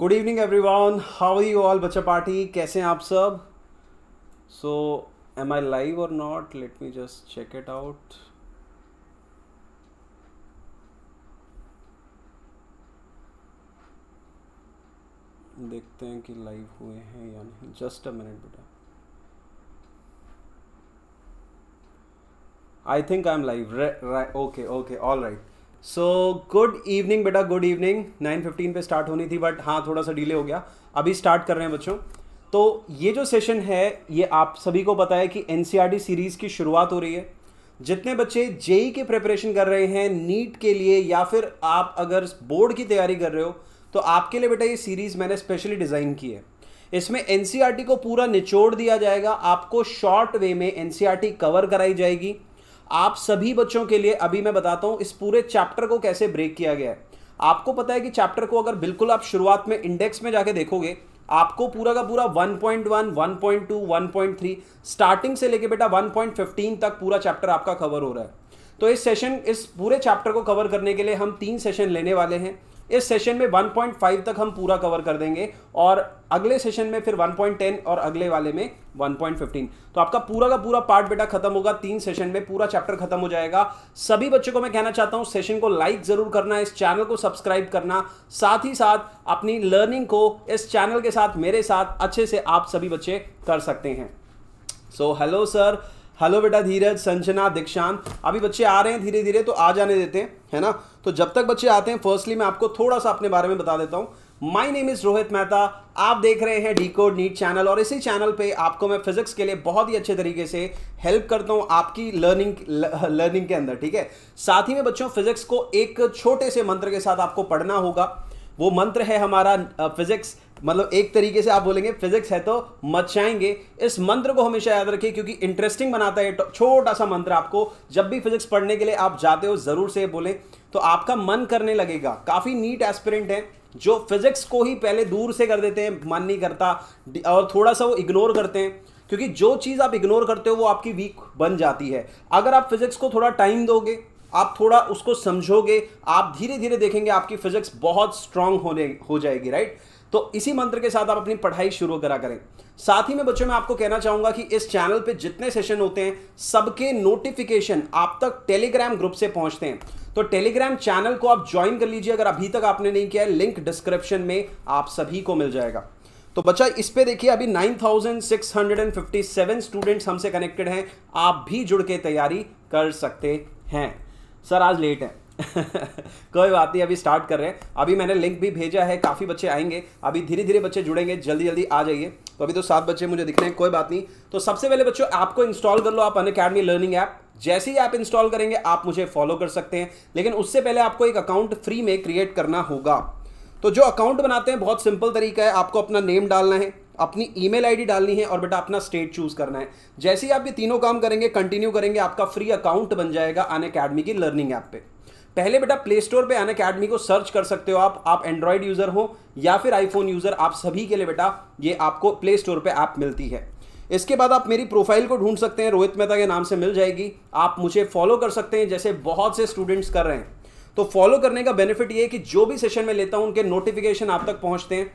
Good evening everyone how you all बच्चा party कैसे हैं आप सब सो एम आई लाइव और not let me just check it out देखते हैं कि लाइव हुए हैं या नहीं जस्ट अ मिनट बेटा I think I am live okay okay all right so good evening बेटा गुड इवनिंग 9:15 पे स्टार्ट होनी थी बट हाँ थोड़ा सा डिले हो गया अभी स्टार्ट कर रहे हैं बच्चों तो ये जो सेशन है ये आप सभी को पता है कि एन सीरीज़ e की शुरुआत हो रही है जितने बच्चे जेई e के प्रिपरेशन कर रहे हैं नीट के लिए या फिर आप अगर बोर्ड की तैयारी कर रहे हो तो आपके लिए बेटा ये सीरीज़ मैंने स्पेशली डिज़ाइन की है इसमें एन e को पूरा निचोड़ दिया जाएगा आपको शॉर्ट वे में एन कवर कराई जाएगी आप सभी बच्चों के लिए अभी मैं बताता हूं इस पूरे चैप्टर को कैसे ब्रेक किया गया है आपको पता है कि चैप्टर को अगर बिल्कुल आप शुरुआत में इंडेक्स में जाके देखोगे आपको पूरा का पूरा 1.1, 1.2, 1.3 स्टार्टिंग से लेके बेटा 1.15 तक पूरा चैप्टर आपका कवर हो रहा है तो इस सेशन इस पूरे चैप्टर को कवर करने के लिए हम तीन सेशन लेने वाले हैं इस सेशन में 1.5 तक हम पूरा कवर कर देंगे और अगले सेशन में फिर 1.10 और अगले वाले में 1.15 तो आपका पूरा का पूरा पार्ट बेटा खत्म होगा तीन सेशन में पूरा चैप्टर खत्म हो जाएगा सभी बच्चों को मैं कहना चाहता हूं सेशन को लाइक जरूर करना इस चैनल को सब्सक्राइब करना साथ ही साथ अपनी लर्निंग को इस चैनल के साथ मेरे साथ अच्छे से आप सभी बच्चे कर सकते हैं सो हेलो सर हेलो बेटा धीरज संजना दीक्षांत अभी बच्चे आ रहे हैं धीरे धीरे तो आ जाने देते हैं है ना तो जब तक बच्चे आते हैं फर्स्टली मैं आपको थोड़ा सा अपने बारे में बता देता हूँ my name is Rohit Mehta आप देख रहे हैं डी कोड नीट चैनल और इसी चैनल पे आपको मैं फिजिक्स के लिए बहुत ही अच्छे तरीके से हेल्प करता हूँ आपकी लर्निंग लर्निंग के अंदर ठीक है साथ ही में बच्चों फिजिक्स को एक छोटे से मंत्र के साथ आपको पढ़ना होगा वो मंत्र है हमारा फिजिक्स uh, मतलब एक तरीके से आप बोलेंगे फिजिक्स है तो मचाएंगे इस मंत्र को हमेशा याद रखिए क्योंकि इंटरेस्टिंग बनाता है तो छोटा सा मंत्र आपको जब भी फिजिक्स पढ़ने के लिए आप जाते हो जरूर से बोले तो आपका मन करने लगेगा काफ़ी नीट एस्पिरेंट है जो फिजिक्स को ही पहले दूर से कर देते हैं मन नहीं करता और थोड़ा सा वो इग्नोर करते हैं क्योंकि जो चीज़ आप इग्नोर करते हो वो आपकी वीक बन जाती है अगर आप फिजिक्स को थोड़ा टाइम दोगे आप थोड़ा उसको समझोगे आप धीरे धीरे देखेंगे आपकी फिजिक्स बहुत स्ट्रांग होने हो जाएगी राइट तो इसी मंत्र के साथ आप अपनी पढ़ाई शुरू करा करें साथ ही में बच्चों मैं आपको कहना चाहूंगा कि इस चैनल पे जितने सेशन होते हैं सबके नोटिफिकेशन आप तक टेलीग्राम ग्रुप से पहुंचते हैं तो टेलीग्राम चैनल को आप ज्वाइन कर लीजिए अगर अभी तक आपने नहीं किया है लिंक डिस्क्रिप्शन में आप सभी को मिल जाएगा तो बच्चा इस पे देखिए अभी 9,657 स्टूडेंट्स हमसे कनेक्टेड हैं आप भी जुड़ के तैयारी कर सकते हैं सर आज लेट है कोई बात नहीं अभी स्टार्ट कर रहे हैं अभी मैंने लिंक भी भेजा है काफ़ी बच्चे आएंगे अभी धीरे धीरे बच्चे जुड़ेंगे जल्दी जल्दी आ जाइए तो अभी तो सात बच्चे मुझे दिख रहे हैं कोई बात नहीं तो सबसे पहले बच्चों ऐप को इंस्टॉल कर लो आप अन अकेडमी लर्निंग ऐप जैसे ही आप इंस्टॉल करेंगे आप मुझे फॉलो कर सकते हैं लेकिन उससे पहले आपको एक अकाउंट फ्री में क्रिएट करना होगा तो जो अकाउंट बनाते हैं बहुत सिंपल तरीका है आपको अपना नेम डालना है अपनी ईमेल आईडी डालनी है और बेटा अपना स्टेट चूज करना है जैसे ही आप ये तीनों काम करेंगे कंटिन्यू करेंगे आपका फ्री अकाउंट बन जाएगा अन अकेडमी की लर्निंग ऐप पे पहले बेटा प्ले स्टोर पे अन अकेडमी को सर्च कर सकते हो आप आप एंड्रॉयड यूज़र हो या फिर आईफोन यूज़र आप सभी के लिए बेटा ये आपको प्ले स्टोर पे ऐप मिलती है इसके बाद आप मेरी प्रोफाइल को ढूंढ सकते हैं रोहित मेहता के नाम से मिल जाएगी आप मुझे फॉलो कर सकते हैं जैसे बहुत से स्टूडेंट्स कर रहे हैं तो फॉलो करने का बेनिफिट ये है कि जो भी सेशन में लेता हूँ उनके नोटिफिकेशन आप तक पहुँचते हैं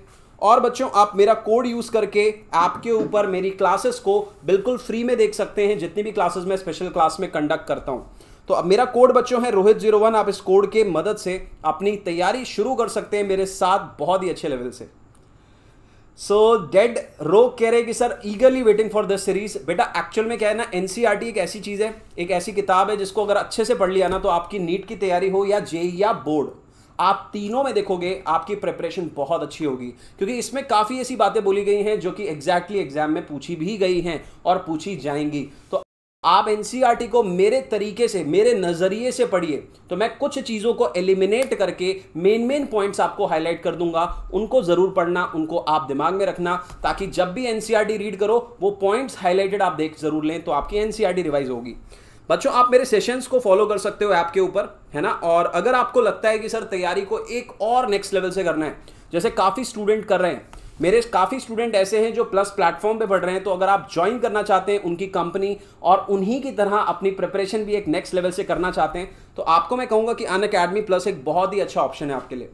और बच्चों आप मेरा कोड यूज़ करके ऐप के ऊपर मेरी क्लासेस को बिल्कुल फ्री में देख सकते हैं जितनी भी क्लासेस मैं स्पेशल क्लास में कंडक्ट करता हूँ तो अब मेरा कोड बच्चों है रोहित जीरो वन आप इस कोड के मदद से अपनी तैयारी शुरू कर सकते हैं मेरे साथ बहुत ही अच्छे लेवल से सो डेड रो कह रहे कि sir eagerly waiting for this series बेटा एक्चुअल में क्या है ना एनसीईआरटी e एक ऐसी चीज़ है एक ऐसी किताब है जिसको अगर अच्छे से पढ़ लिया ना तो आपकी नीट की तैयारी हो या जे e या बोर्ड आप तीनों में देखोगे आपकी प्रिपरेशन बहुत अच्छी होगी क्योंकि इसमें काफ़ी ऐसी बातें बोली गई हैं जो कि एग्जैक्टली exactly एग्जाम में पूछी भी गई हैं और पूछी जाएंगी तो आप एनसीईआरटी e को मेरे तरीके से मेरे नज़रिए से पढ़िए तो मैं कुछ चीज़ों को एलिमिनेट करके मेन मेन पॉइंट्स आपको हाईलाइट कर दूंगा उनको ज़रूर पढ़ना उनको आप दिमाग में रखना ताकि जब भी एनसीईआरटी रीड e करो वो पॉइंट्स हाईलाइटेड आप देख ज़रूर लें तो आपकी एनसीईआरटी रिवाइज e होगी बच्चों आप मेरे सेशंस को फॉलो कर सकते हो ऐप के ऊपर है ना और अगर आपको लगता है कि सर तैयारी को एक और नेक्स्ट लेवल से करना है जैसे काफ़ी स्टूडेंट कर रहे हैं मेरे काफ़ी स्टूडेंट ऐसे हैं जो प्लस प्लेटफॉर्म पे पढ़ रहे हैं तो अगर आप ज्वाइन करना चाहते हैं उनकी कंपनी और उन्हीं की तरह अपनी प्रिपरेशन भी एक नेक्स्ट लेवल से करना चाहते हैं तो आपको मैं कहूँगा कि अन अकेडमी प्लस एक बहुत ही अच्छा ऑप्शन है आपके लिए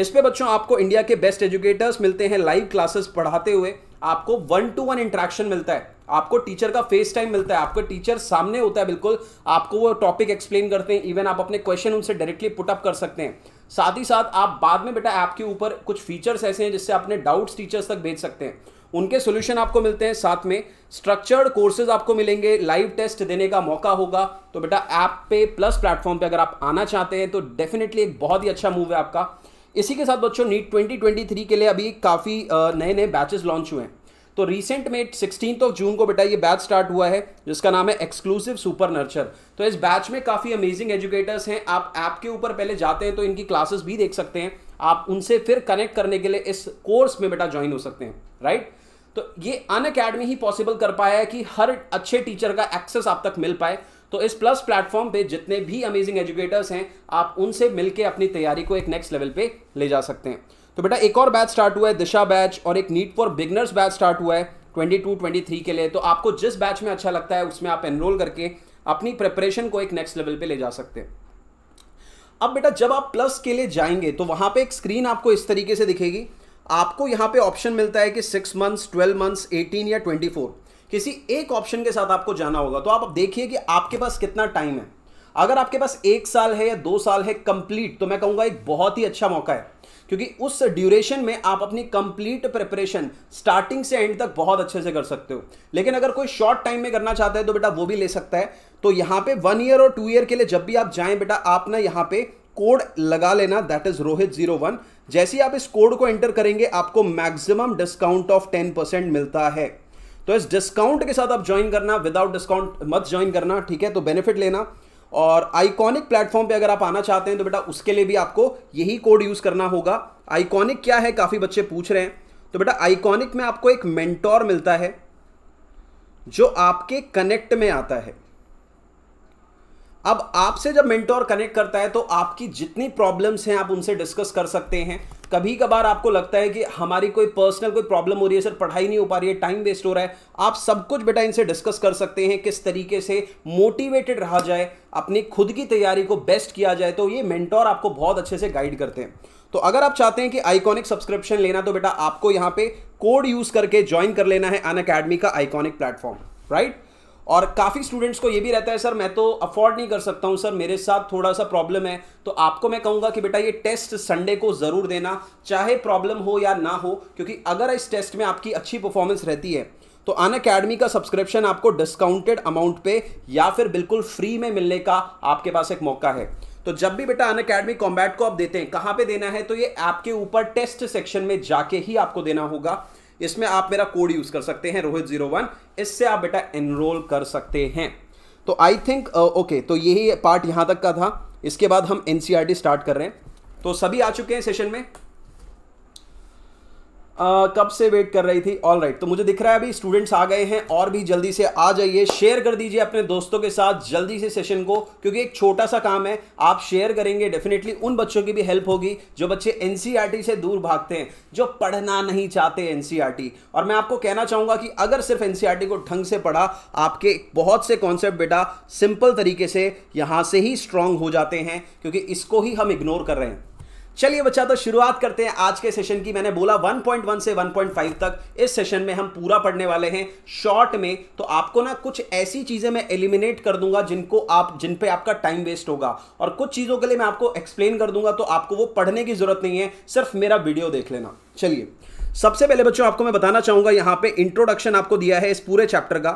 इस पे बच्चों आपको इंडिया के बेस्ट एजुकेटर्स मिलते हैं लाइव क्लासेस पढ़ाते हुए आपको वन टू वन इंट्रैक्शन मिलता है आपको टीचर का फेस टाइम मिलता है आपका टीचर सामने होता है बिल्कुल आपको वो टॉपिक एक्सप्लेन करते हैं इवन आप अपने क्वेश्चन उनसे डायरेक्टली पुटअप कर सकते हैं साथ ही साथ आप बाद में बेटा ऐप के ऊपर कुछ फीचर्स ऐसे हैं जिससे अपने डाउट्स टीचर्स तक भेज सकते हैं उनके सोल्यूशन आपको मिलते हैं साथ में स्ट्रक्चर्ड कोर्सेज आपको मिलेंगे लाइव टेस्ट देने का मौका होगा तो बेटा ऐप पे प्लस प्लेटफॉर्म पे अगर आप आना चाहते हैं तो डेफिनेटली एक बहुत ही अच्छा मूव है आपका इसी के साथ बच्चों नीट 2023 के लिए अभी काफ़ी नए नए बैचेस लॉन्च हुए हैं तो रिसेंट में सिक्सटीन ऑफ जून को बेटा ये बैच स्टार्ट हुआ है जिसका नाम है एक्सक्लूसिव सुपर नर्चर तो इस बैच में काफ़ी अमेजिंग एजुकेटर्स हैं आप ऐप के ऊपर पहले जाते हैं तो इनकी क्लासेस भी देख सकते हैं आप उनसे फिर कनेक्ट करने के लिए इस कोर्स में बेटा ज्वाइन हो सकते हैं राइट तो ये अन अकेडमी ही पॉसिबल कर पाया है कि हर अच्छे टीचर का एक्सेस आप तक मिल पाए तो इस प्लस प्लेटफॉर्म पे जितने भी अमेजिंग एजुकेटर्स हैं आप उनसे मिलके अपनी तैयारी को एक नेक्स्ट लेवल पे ले जा सकते हैं तो बेटा एक और बैच स्टार्ट हुआ है दिशा बैच और एक NEET for beginners batch start हुआ है 22 23 के लिए तो आपको जिस बैच में अच्छा लगता है उसमें आप एनरोल करके अपनी प्रिपरेशन को एक नेक्स्ट लेवल पे ले जा सकते हैं अब बेटा जब आप प्लस के लिए जाएंगे तो वहां पे एक स्क्रीन आपको इस तरीके से दिखेगी आपको यहाँ पे ऑप्शन मिलता है कि six months twelve months eighteen या ट्वेंटी फोर किसी एक ऑप्शन के साथ आपको जाना होगा तो आप देखिए कि आपके पास कितना टाइम है अगर आपके पास एक साल है या दो साल है कंप्लीट तो मैं कहूंगा एक बहुत ही अच्छा मौका है क्योंकि उस ड्यूरेशन में आप अपनी कंप्लीट प्रिपरेशन स्टार्टिंग से एंड तक बहुत अच्छे से कर सकते हो लेकिन अगर कोई शॉर्ट टाइम में करना चाहता है तो बेटा वो भी ले सकता है तो यहां पे वन ईयर और टू ईयर के लिए जब भी आप जाएं बेटा आप ना यहां पे कोड लगा लेना that is Rohit zero one जैसे ही आप इस कोड को एंटर करेंगे आपको maximum discount of ten percent मिलता है तो इस डिस्काउंट के साथ आप ज्वाइन करना विदाउट डिस्काउंट मत ज्वाइन करना ठीक है तो बेनिफिट लेना और आइकॉनिक प्लेटफॉर्म पे अगर आप आना चाहते हैं तो बेटा उसके लिए भी आपको यही कोड यूज़ करना होगा आइकॉनिक क्या है काफ़ी बच्चे पूछ रहे हैं तो बेटा आइकॉनिक में आपको एक मेंटोर मिलता है जो आपके कनेक्ट में आता है अब आपसे जब मेंटोर कनेक्ट करता है तो आपकी जितनी प्रॉब्लम्स हैं आप उनसे डिस्कस कर सकते हैं कभी कभार आपको लगता है कि हमारी कोई पर्सनल कोई प्रॉब्लम हो रही है सर पढ़ाई नहीं हो पा रही है टाइम वेस्ट हो रहा है आप सब कुछ बेटा इनसे डिस्कस कर सकते हैं किस तरीके से मोटिवेटेड रहा जाए अपनी खुद की तैयारी को बेस्ट किया जाए तो ये मेंटोर आपको बहुत अच्छे से गाइड करते हैं तो अगर आप चाहते हैं कि आइकॉनिक सब्सक्रिप्शन लेना तो बेटा आपको यहाँ पे कोड यूज करके ज्वाइन कर लेना है अन अकेडमी का आइकॉनिक प्लेटफॉर्म राइट और काफ़ी स्टूडेंट्स को ये भी रहता है सर मैं तो अफोर्ड नहीं कर सकता हूँ सर मेरे साथ थोड़ा सा प्रॉब्लम है तो आपको मैं कहूँगा कि बेटा ये टेस्ट संडे को ज़रूर देना चाहे प्रॉब्लम हो या ना हो क्योंकि अगर इस टेस्ट में आपकी अच्छी परफॉर्मेंस रहती है तो अन अकेडमी का सब्सक्रिप्शन आपको डिस्काउंटेड अमाउंट पे या फिर बिल्कुल फ्री में मिलने का आपके पास एक मौका है तो जब भी बेटा अन अकेडमी कॉम्बैट को आप देते हैं कहां पे देना है तो ये आपके ऊपर टेस्ट सेक्शन में जाके ही आपको देना होगा इसमें आप मेरा कोड यूज़ कर सकते हैं रोहित जीरो वन इससे आप बेटा एनरोल कर सकते हैं तो आई थिंक ओके तो यही पार्ट यहां तक का था इसके बाद हम एनसीआर स्टार्ट e कर रहे हैं तो सभी आ चुके हैं सेशन में कब से वेट कर रही थी ऑल राइट right. तो मुझे दिख रहा है अभी स्टूडेंट्स आ गए हैं और भी जल्दी से आ जाइए शेयर कर दीजिए अपने दोस्तों के साथ जल्दी से सेशन को क्योंकि एक छोटा सा काम है आप शेयर करेंगे डेफिनेटली उन बच्चों की भी हेल्प होगी जो बच्चे एन e से दूर भागते हैं जो पढ़ना नहीं चाहते एन e और मैं आपको कहना चाहूँगा कि अगर सिर्फ एन e को ढंग से पढ़ा आपके बहुत से कॉन्सेप्ट बेटा सिंपल तरीके से यहाँ से ही स्ट्रांग हो जाते हैं क्योंकि इसको ही हम इग्नोर कर रहे हैं चलिए बच्चा तो शुरुआत करते हैं आज के सेशन की मैंने बोला 1.1 से 1.5 तक इस सेशन में हम पूरा पढ़ने वाले हैं शॉर्ट में तो आपको ना कुछ ऐसी चीज़ें मैं एलिमिनेट कर दूंगा जिनको आप जिन पे आपका टाइम वेस्ट होगा और कुछ चीज़ों के लिए मैं आपको एक्सप्लेन कर दूंगा तो आपको वो पढ़ने की ज़रूरत नहीं है सिर्फ मेरा वीडियो देख लेना चलिए सबसे पहले बच्चों आपको मैं बताना चाहूँगा यहाँ पे इंट्रोडक्शन आपको दिया है इस पूरे चैप्टर का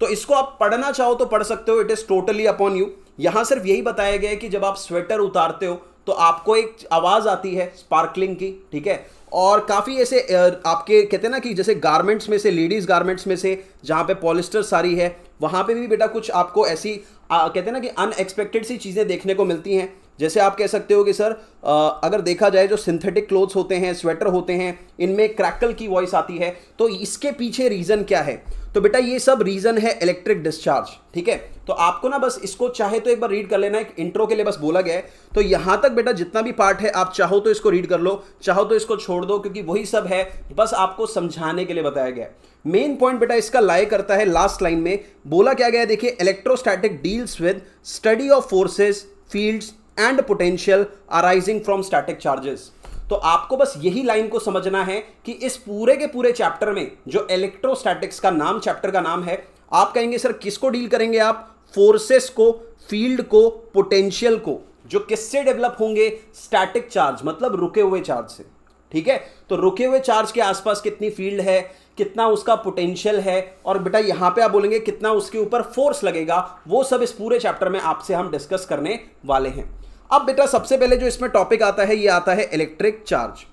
तो इसको आप पढ़ना चाहो तो पढ़ सकते हो it is totally upon you यहाँ सिर्फ यही बताया गया है कि जब आप स्वेटर उतारते हो तो आपको एक आवाज़ आती है स्पार्कलिंग की ठीक है और काफ़ी ऐसे आपके कहते हैं ना कि जैसे गारमेंट्स में से लेडीज़ गारमेंट्स में से जहाँ पे पॉलिस्टर सारी है वहाँ पे भी बेटा कुछ आपको ऐसी आ, कहते हैं ना कि अनएक्सपेक्टेड सी चीज़ें देखने को मिलती हैं जैसे आप कह सकते हो कि सर आ, अगर देखा जाए जो सिंथेटिक क्लोथ्स होते हैं स्वेटर होते हैं इनमें क्रैकल की वॉइस आती है तो इसके पीछे रीज़न क्या है तो बेटा ये सब रीज़न है इलेक्ट्रिक डिस्चार्ज ठीक है तो आपको ना बस इसको चाहे तो एक बार रीड कर लेना एक इंट्रो के लिए बस बोला गया है तो यहाँ तक बेटा जितना भी पार्ट है आप चाहो तो इसको रीड कर लो चाहो तो इसको छोड़ दो क्योंकि वही सब है बस आपको समझाने के लिए बताया गया मेन पॉइंट बेटा इसका लाए करता है लास्ट लाइन में बोला क्या गया देखिए electrostatic deals with study of forces fields and potential arising from static charges तो आपको बस यही लाइन को समझना है कि इस पूरे के पूरे चैप्टर में जो इलेक्ट्रोस्टैटिक्स का नाम चैप्टर का नाम है आप कहेंगे सर किसको डील करेंगे आप फोर्सेस को फील्ड को पोटेंशियल को जो किससे डेवलप होंगे स्टैटिक चार्ज मतलब रुके हुए चार्ज से ठीक है तो रुके हुए चार्ज के आसपास कितनी फील्ड है कितना उसका पोटेंशियल है और बेटा यहां पे आप बोलेंगे कितना उसके ऊपर फोर्स लगेगा वो सब इस पूरे चैप्टर में आपसे हम डिस्कस करने वाले हैं अब बेटा सबसे पहले जो इसमें टॉपिक आता है ये आता है इलेक्ट्रिक चार्ज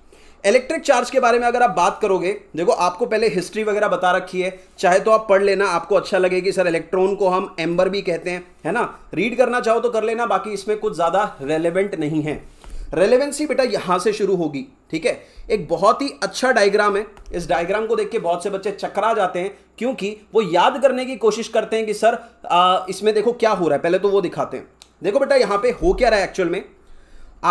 इलेक्ट्रिक चार्ज के बारे में अगर आप बात करोगे देखो आपको पहले हिस्ट्री वगैरह बता रखी है चाहे तो आप पढ़ लेना आपको अच्छा लगे कि सर इलेक्ट्रॉन को हम एम्बर भी कहते हैं है ना रीड करना चाहो तो कर लेना बाकी इसमें कुछ ज़्यादा रेलिवेंट नहीं है रेलिवेंसी बेटा यहाँ से शुरू होगी ठीक है एक बहुत ही अच्छा डायग्राम है इस डायग्राम को देख के बहुत से बच्चे चकरा जाते हैं क्योंकि वो याद करने की कोशिश करते हैं कि सर आ, इसमें देखो क्या हो रहा है पहले तो वो दिखाते हैं देखो बेटा यहां पे हो क्या रहा है एक्चुअल में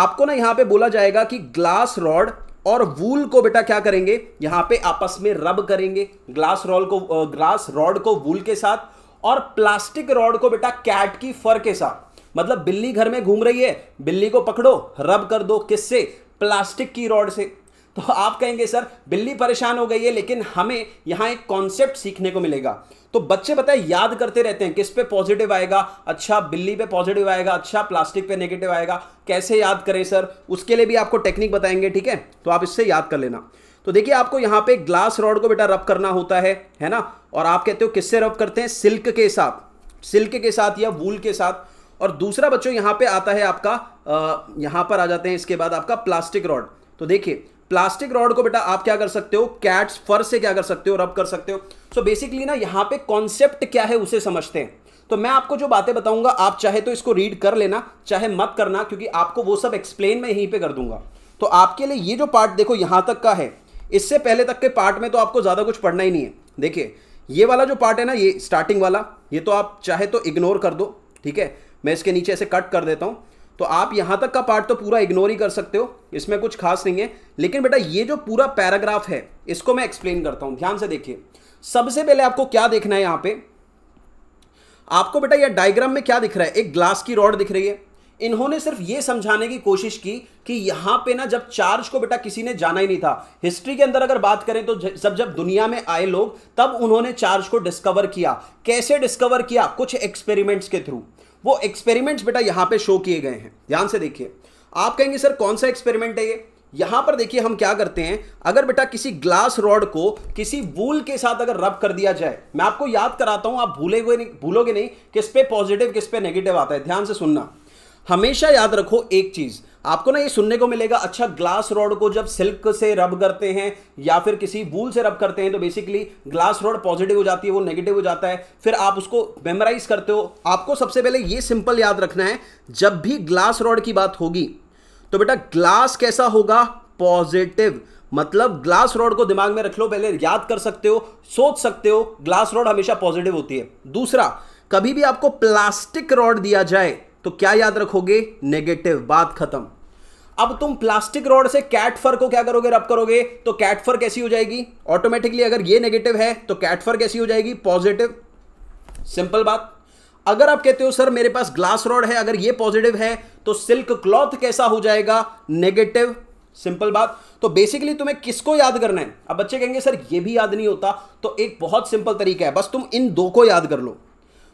आपको ना यहां पे बोला जाएगा कि ग्लास रॉड और वूल को बेटा क्या करेंगे यहां पे आपस में रब करेंगे ग्लास रॉड को ग्लास रॉड को वूल के साथ और प्लास्टिक रॉड को बेटा कैट की फर के साथ मतलब बिल्ली घर में घूम रही है बिल्ली को पकड़ो रब कर दो किससे प्लास्टिक की रॉड से तो आप कहेंगे सर बिल्ली परेशान हो गई है लेकिन हमें यहाँ एक कॉन्सेप्ट सीखने को मिलेगा तो बच्चे बताए याद करते रहते हैं किस पे पॉजिटिव आएगा अच्छा बिल्ली पे पॉजिटिव आएगा अच्छा प्लास्टिक पे नेगेटिव आएगा कैसे याद करें सर उसके लिए भी आपको टेक्निक बताएंगे ठीक है तो आप इससे याद कर लेना तो देखिए आपको यहाँ पे ग्लास रॉड को बेटा रब करना होता है है ना और आप कहते हो किससे रब करते हैं सिल्क के साथ सिल्क के साथ या वूल के साथ और दूसरा बच्चों यहाँ पे आता है आपका यहाँ पर आ जाते हैं इसके बाद आपका प्लास्टिक रॉड तो देखिए प्लास्टिक रॉड को बेटा आप क्या कर सकते हो कैट्स फर से क्या कर सकते हो रब कर सकते हो सो so बेसिकली ना यहाँ पे कॉन्सेप्ट क्या है उसे समझते हैं तो मैं आपको जो बातें बताऊंगा आप चाहे तो इसको रीड कर लेना चाहे मत करना क्योंकि आपको वो सब एक्सप्लेन मैं यहीं पे कर दूंगा तो आपके लिए ये जो पार्ट देखो यहाँ तक का है इससे पहले तक के पार्ट में तो आपको ज़्यादा कुछ पढ़ना ही नहीं है देखिए ये वाला जो पार्ट है ना ये स्टार्टिंग वाला ये तो आप चाहे तो इग्नोर कर दो ठीक है मैं इसके नीचे ऐसे कट कर देता हूँ तो आप यहां तक का पार्ट तो पूरा इग्नोर ही कर सकते हो इसमें कुछ खास नहीं है लेकिन बेटा ये जो पूरा पैराग्राफ है इसको मैं एक्सप्लेन करता हूं ध्यान से देखिए सबसे पहले आपको क्या देखना है यहां पे आपको बेटा यह डायग्राम में क्या दिख रहा है एक ग्लास की रॉड दिख रही है इन्होंने सिर्फ ये समझाने की कोशिश की कि यहां पे ना जब चार्ज को बेटा किसी ने जाना ही नहीं था हिस्ट्री के अंदर अगर बात करें तो जब जब दुनिया में आए लोग तब उन्होंने चार्ज को डिस्कवर किया कैसे डिस्कवर किया कुछ एक्सपेरिमेंट्स के थ्रू वो एक्सपेरिमेंट्स बेटा यहाँ पे शो किए गए हैं ध्यान से देखिए आप कहेंगे सर कौन सा एक्सपेरिमेंट है ये यहां पर देखिए हम क्या करते हैं अगर बेटा किसी ग्लास रॉड को किसी वूल के साथ अगर रब कर दिया जाए मैं आपको याद कराता हूं आप भूले हुए नहीं भूलोगे नहीं किस पे पॉजिटिव किस पे नेगेटिव आता है ध्यान से सुनना हमेशा याद रखो एक चीज आपको ना ये सुनने को मिलेगा अच्छा ग्लास रॉड को जब सिल्क से रब करते हैं या फिर किसी वूल से रब करते हैं तो बेसिकली ग्लास रॉड पॉजिटिव हो जाती है वो नेगेटिव हो जाता है फिर आप उसको मेमोराइज करते हो आपको सबसे पहले ये सिंपल याद रखना है जब भी ग्लास रॉड की बात होगी तो बेटा ग्लास कैसा होगा पॉजिटिव मतलब ग्लास रॉड को दिमाग में रख लो पहले याद कर सकते हो सोच सकते हो ग्लास रॉड हमेशा पॉजिटिव होती है दूसरा कभी भी आपको प्लास्टिक रॉड दिया जाए तो क्या याद रखोगे नेगेटिव बात खत्म अब तुम प्लास्टिक रॉड से कैटफर को क्या करोगे रब करोगे तो कैटफर कैसी हो जाएगी ऑटोमेटिकली अगर ये नेगेटिव है तो कैटफर कैसी हो जाएगी पॉजिटिव सिंपल बात अगर आप कहते हो सर मेरे पास ग्लास रॉड है अगर ये पॉजिटिव है तो सिल्क क्लॉथ कैसा हो जाएगा नेगेटिव सिंपल बात तो बेसिकली तुम्हें किसको याद करना है अब बच्चे कहेंगे सर ये भी याद नहीं होता तो एक बहुत सिंपल तरीका है बस तुम इन दो को याद कर लो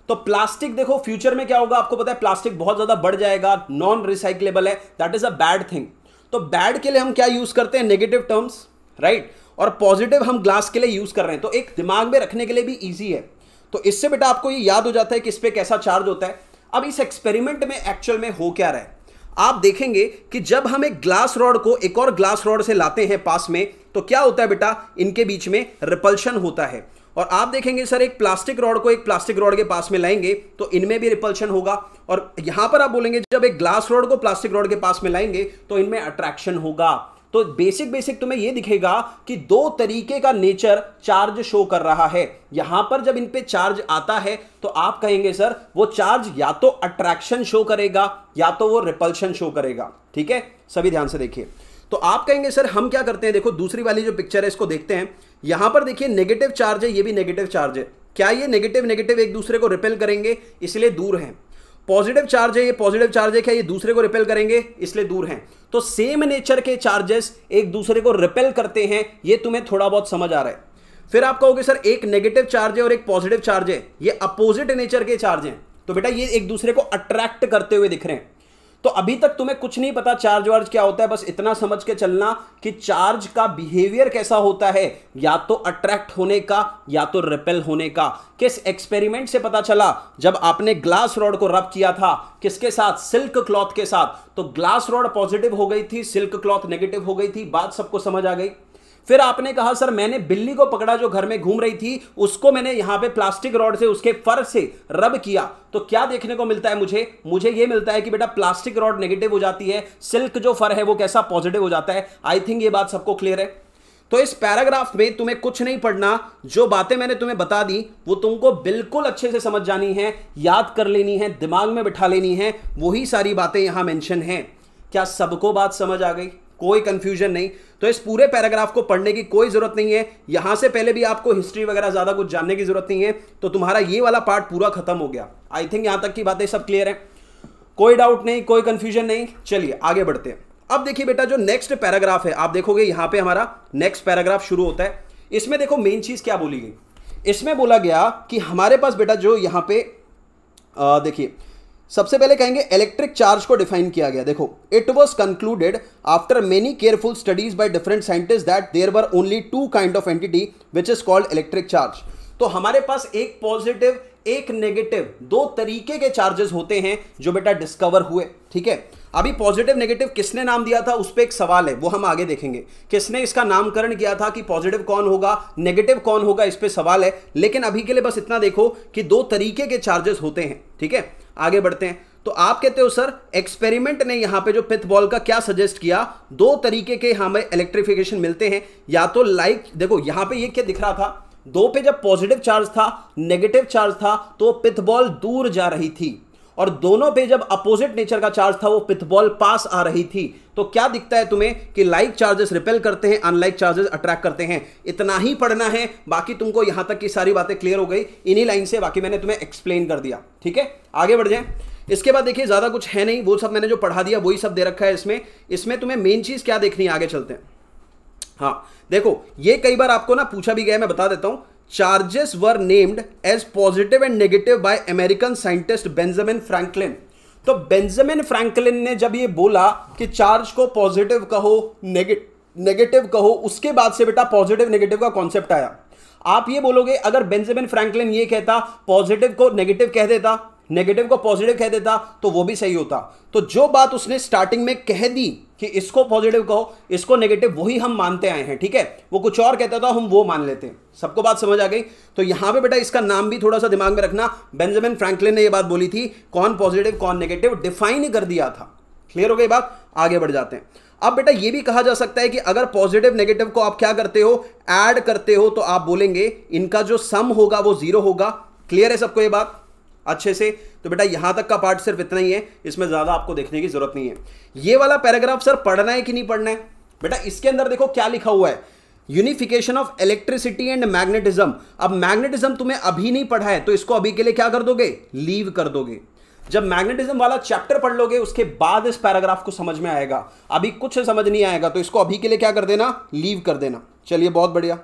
तो प्लास्टिक देखो फ्यूचर में क्या होगा आपको पता है प्लास्टिक बहुत ज़्यादा बढ़ जाएगा नॉन रिसाइकलेबल है that is a bad thing तो बैड के लिए हम क्या यूज़ करते हैं नेगेटिव टर्म्स राइट और पॉजिटिव हम ग्लास के लिए यूज़ कर रहे हैं तो एक दिमाग में रखने के लिए भी ईजी है तो इससे बेटा आपको ये याद हो जाता है कि इस पर कैसा चार्ज होता है अब इस एक्सपेरिमेंट में एक्चुअल में हो क्या रहा है आप देखेंगे कि जब हम एक ग्लास रॉड को एक और ग्लास रॉड से लाते हैं पास में तो क्या होता है बेटा इनके बीच में रिपल्शन होता है और आप देखेंगे सर एक प्लास्टिक रॉड को एक प्लास्टिक रॉड के पास में लाएंगे तो इनमें भी रिपल्शन होगा और यहां पर आप बोलेंगे जब एक ग्लास रॉड को प्लास्टिक रॉड के पास में लाएंगे तो इनमें अट्रैक्शन होगा तो बेसिक बेसिक तुम्हें यह दिखेगा कि दो तरीके का नेचर चार्ज शो कर रहा है यहां पर जब इन पे चार्ज आता है तो आप कहेंगे सर वो चार्ज या तो अट्रैक्शन शो करेगा या तो वो रिपल्शन शो करेगा ठीक है सभी ध्यान से देखिए तो आप कहेंगे सर हम क्या करते हैं देखो दूसरी वाली जो पिक्चर है इसको देखते हैं यहां पर देखिए नेगेटिव चार्ज है ये भी नेगेटिव चार्ज है क्या ये नेगेटिव नेगेटिव एक दूसरे को रिपेल करेंगे इसलिए दूर हैं पॉजिटिव चार्ज है ये पॉजिटिव चार्ज है क्या ये दूसरे को रिपेल करेंगे इसलिए दूर हैं तो सेम नेचर के चार्जेस एक दूसरे को रिपेल करते हैं ये तुम्हें थोड़ा बहुत समझ आ रहा है फिर आप कहोगे सर एक नेगेटिव चार्ज है और एक पॉजिटिव चार्ज है ये अपोजिट नेचर के चार्ज हैं तो बेटा ये एक दूसरे को अट्रैक्ट करते हुए दिख रहे हैं तो अभी तक तुम्हें कुछ नहीं पता चार्ज वार्ज क्या होता है बस इतना समझ के चलना कि चार्ज का बिहेवियर कैसा होता है या तो अट्रैक्ट होने का या तो रिपेल होने का किस एक्सपेरिमेंट से पता चला जब आपने ग्लास रॉड को रब किया था किसके साथ सिल्क क्लॉथ के साथ तो ग्लास रॉड पॉजिटिव हो गई थी सिल्क क्लॉथ नेगेटिव हो गई थी बात सबको समझ आ गई फिर आपने कहा सर मैंने बिल्ली को पकड़ा जो घर में घूम रही थी उसको मैंने यहां पे प्लास्टिक रॉड से उसके फर से रब किया तो क्या देखने को मिलता है मुझे मुझे यह मिलता है कि बेटा प्लास्टिक रॉड नेगेटिव हो जाती है सिल्क जो फर है वो कैसा पॉजिटिव हो जाता है आई थिंक ये बात सबको क्लियर है तो इस पैराग्राफ में तुम्हें कुछ नहीं पढ़ना जो बातें मैंने तुम्हें बता दी वो तुमको बिल्कुल अच्छे से समझ जानी है याद कर लेनी है दिमाग में बिठा लेनी है वही सारी बातें यहां मेंशन है क्या सबको बात समझ आ गई कोई कंफ्यूजन नहीं तो इस पूरे पैराग्राफ को पढ़ने की कोई जरूरत नहीं है यहां से पहले भी आपको हिस्ट्री वगैरह ज्यादा कुछ जानने की जरूरत नहीं है तो तुम्हारा ये वाला पार्ट पूरा खत्म हो गया आई थिंक यहां तक की बातें सब क्लियर है कोई डाउट नहीं कोई कंफ्यूजन नहीं चलिए आगे बढ़ते हैं अब देखिए बेटा जो नेक्स्ट पैराग्राफ है आप देखोगे यहां पर हमारा नेक्स्ट पैराग्राफ शुरू होता है इसमें देखो मेन चीज क्या बोली गई इसमें बोला गया कि हमारे पास बेटा जो यहां पर देखिए सबसे पहले कहेंगे इलेक्ट्रिक चार्ज को डिफाइन किया गया देखो it was concluded after many careful studies by different scientist that there were only two kind of entity which is called electric charge तो हमारे पास एक पॉजिटिव एक नेगेटिव दो तरीके के चार्जेस होते हैं जो बेटा डिस्कवर हुए ठीक है अभी पॉजिटिव नेगेटिव किसने नाम दिया था उस पर एक सवाल है वो हम आगे देखेंगे किसने इसका नामकरण किया था कि पॉजिटिव कौन होगा नेगेटिव कौन होगा इस पर सवाल है लेकिन अभी के लिए बस इतना देखो कि दो तरीके के चार्जेस होते हैं ठीक है आगे बढ़ते हैं तो आप कहते हो सर एक्सपेरिमेंट ने यहां पे जो पिथ बॉल का क्या सजेस्ट किया दो तरीके के हमें इलेक्ट्रिफिकेशन मिलते हैं या तो लाइक देखो यहां पे ये क्या दिख रहा था दो पे जब पॉजिटिव चार्ज था नेगेटिव चार्ज था तो पिथ बॉल दूर जा रही थी और दोनों पे जब अपोजिट नेचर का चार्ज था वो पिथबॉल पास आ रही थी तो क्या दिखता है तुम्हें कि लाइक चार्जेस रिपेल करते हैं अनलाइक चार्जेस अट्रैक्ट करते हैं इतना ही पढ़ना है बाकी तुमको यहां तक की सारी बातें क्लियर हो गई इन्हीं लाइन से बाकी मैंने तुम्हें एक्सप्लेन कर दिया ठीक है आगे बढ़ जाए इसके बाद देखिए ज़्यादा कुछ है नहीं वो सब मैंने जो पढ़ा दिया वही सब दे रखा है इसमें इसमें तुम्हें मेन चीज़ क्या देखनी है आगे चलते हैं हाँ देखो ये कई बार आपको ना पूछा भी गया मैं बता देता हूं charges were named as positive and negative by American scientist Benjamin Franklin तो बेंजामिन फ्रैंकलिन ने जब ये बोला कि चार्ज को पॉजिटिव कहो नेगेटिव कहो उसके बाद से बेटा पॉजिटिव नेगेटिव का कॉन्सेप्ट आया आप ये बोलोगे अगर बेंजामिन फ्रैंकलिन ये कहता पॉजिटिव को नेगेटिव कह देता नेगेटिव को पॉजिटिव कह देता तो वो भी सही होता तो जो बात उसने स्टार्टिंग में कह दी कि इसको पॉजिटिव कहो इसको नेगेटिव वही हम मानते आए हैं ठीक है वो कुछ और कहता था हम वो मान लेते हैं सबको बात समझ आ गई तो यहां पे बेटा इसका नाम भी थोड़ा सा दिमाग में रखना बेंजामिन फ्रैंकलिन ने ये बात बोली थी कौन पॉजिटिव कौन नेगेटिव डिफाइन कर दिया था क्लियर हो गई बात आगे बढ़ जाते हैं अब बेटा ये भी कहा जा सकता है कि अगर पॉजिटिव नेगेटिव को आप क्या करते हो ऐड करते हो तो आप बोलेंगे इनका जो सम होगा वो जीरो होगा क्लियर है सबको ये बात अच्छे से तो बेटा यहां तक का पार्ट सिर्फ इतना ही है इसमें ज्यादा आपको देखने की जरूरत नहीं है ये वाला पैराग्राफ सर पढ़ना है कि नहीं पढ़ना है बेटा इसके अंदर देखो क्या लिखा हुआ है unification of electricity and magnetism अब मैग्नेटिज्म तुम्हें अभी नहीं पढ़ा है तो इसको अभी के लिए क्या कर दोगे लीव कर दोगे जब मैग्नेटिज्म वाला चैप्टर पढ़ लोगे उसके बाद इस पैराग्राफ को समझ में आएगा अभी कुछ समझ नहीं आएगा तो इसको अभी के लिए क्या कर देना लीव कर देना चलिए बहुत बढ़िया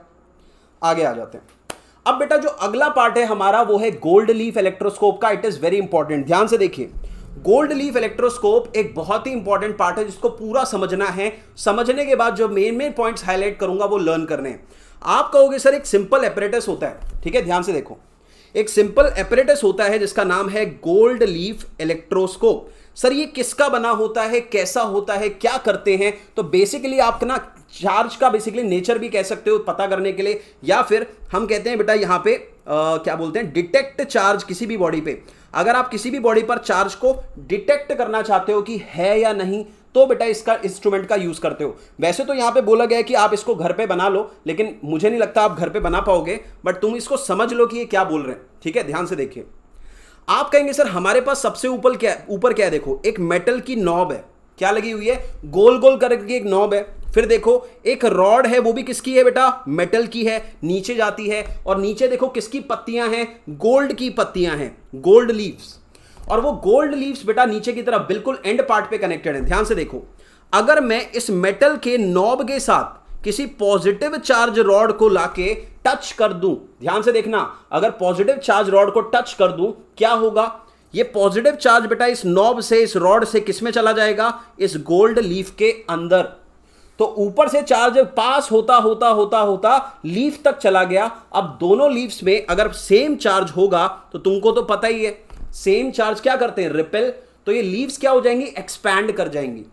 आगे आ जाते हैं अब बेटा जो अगला पार्ट है हमारा वो है गोल्ड लीफ इलेक्ट्रोस्कोप का इट इज वेरी इंपॉर्टेंट ध्यान से देखिए गोल्ड लीफ इलेक्ट्रोस्कोप एक बहुत ही इंपॉर्टेंट पार्ट है जिसको पूरा समझना है समझने के बाद जो मेन मेन पॉइंट्स हाईलाइट करूंगा वो लर्न करने आप कहोगे सर एक सिंपल एपरेटस होता है ठीक है ध्यान से देखो एक सिंपल एपरेटस होता है जिसका नाम है गोल्ड लीफ इलेक्ट्रोस्कोप सर ये किसका बना होता है कैसा होता है क्या करते हैं तो बेसिकली आप ना चार्ज का बेसिकली नेचर भी कह सकते हो पता करने के लिए या फिर हम कहते हैं बेटा यहाँ पे आ, क्या बोलते हैं डिटेक्ट चार्ज किसी भी बॉडी पे अगर आप किसी भी बॉडी पर चार्ज को डिटेक्ट करना चाहते हो कि है या नहीं तो बेटा इसका इंस्ट्रूमेंट का यूज़ करते हो वैसे तो यहां पे बोला गया है कि आप इसको घर पे बना लो लेकिन मुझे नहीं लगता आप घर पे बना पाओगे बट तुम इसको समझ लो कि ये क्या बोल रहे हैं ठीक है ध्यान से देखिए आप कहेंगे सर हमारे पास सबसे ऊपर क्या ऊपर क्या देखो एक मेटल की नॉब है क्या लगी हुई है गोल गोल करके एक नॉब है फिर देखो एक रॉड है वो भी किसकी है बेटा मेटल की है नीचे जाती है और नीचे देखो किसकी पत्तियां हैं गोल्ड की पत्तियां हैं गोल्ड लीव्स और वो गोल्ड लीव्स बेटा नीचे की तरफ बिल्कुल एंड पार्ट पे कनेक्टेड है ध्यान से देखो अगर मैं इस मेटल के नॉब के साथ किसी पॉजिटिव चार्ज रॉड को लाके टच कर दूं ध्यान से देखना अगर पॉजिटिव चार्ज रॉड को टच कर दूं क्या होगा ये पॉजिटिव चार्ज बेटा इस नॉब से इस रॉड से किसमें चला जाएगा इस गोल्ड लीफ के अंदर तो ऊपर से चार्ज पास होता होता होता होता लीफ तक चला गया अब दोनों लीव्स में अगर सेम चार्ज होगा तो तुमको तो पता ही है सेम चार्ज क्या करते हैं रिपेल तो ये लीव्स क्या हो जाएंगी एक्सपैंड कर जाएंगी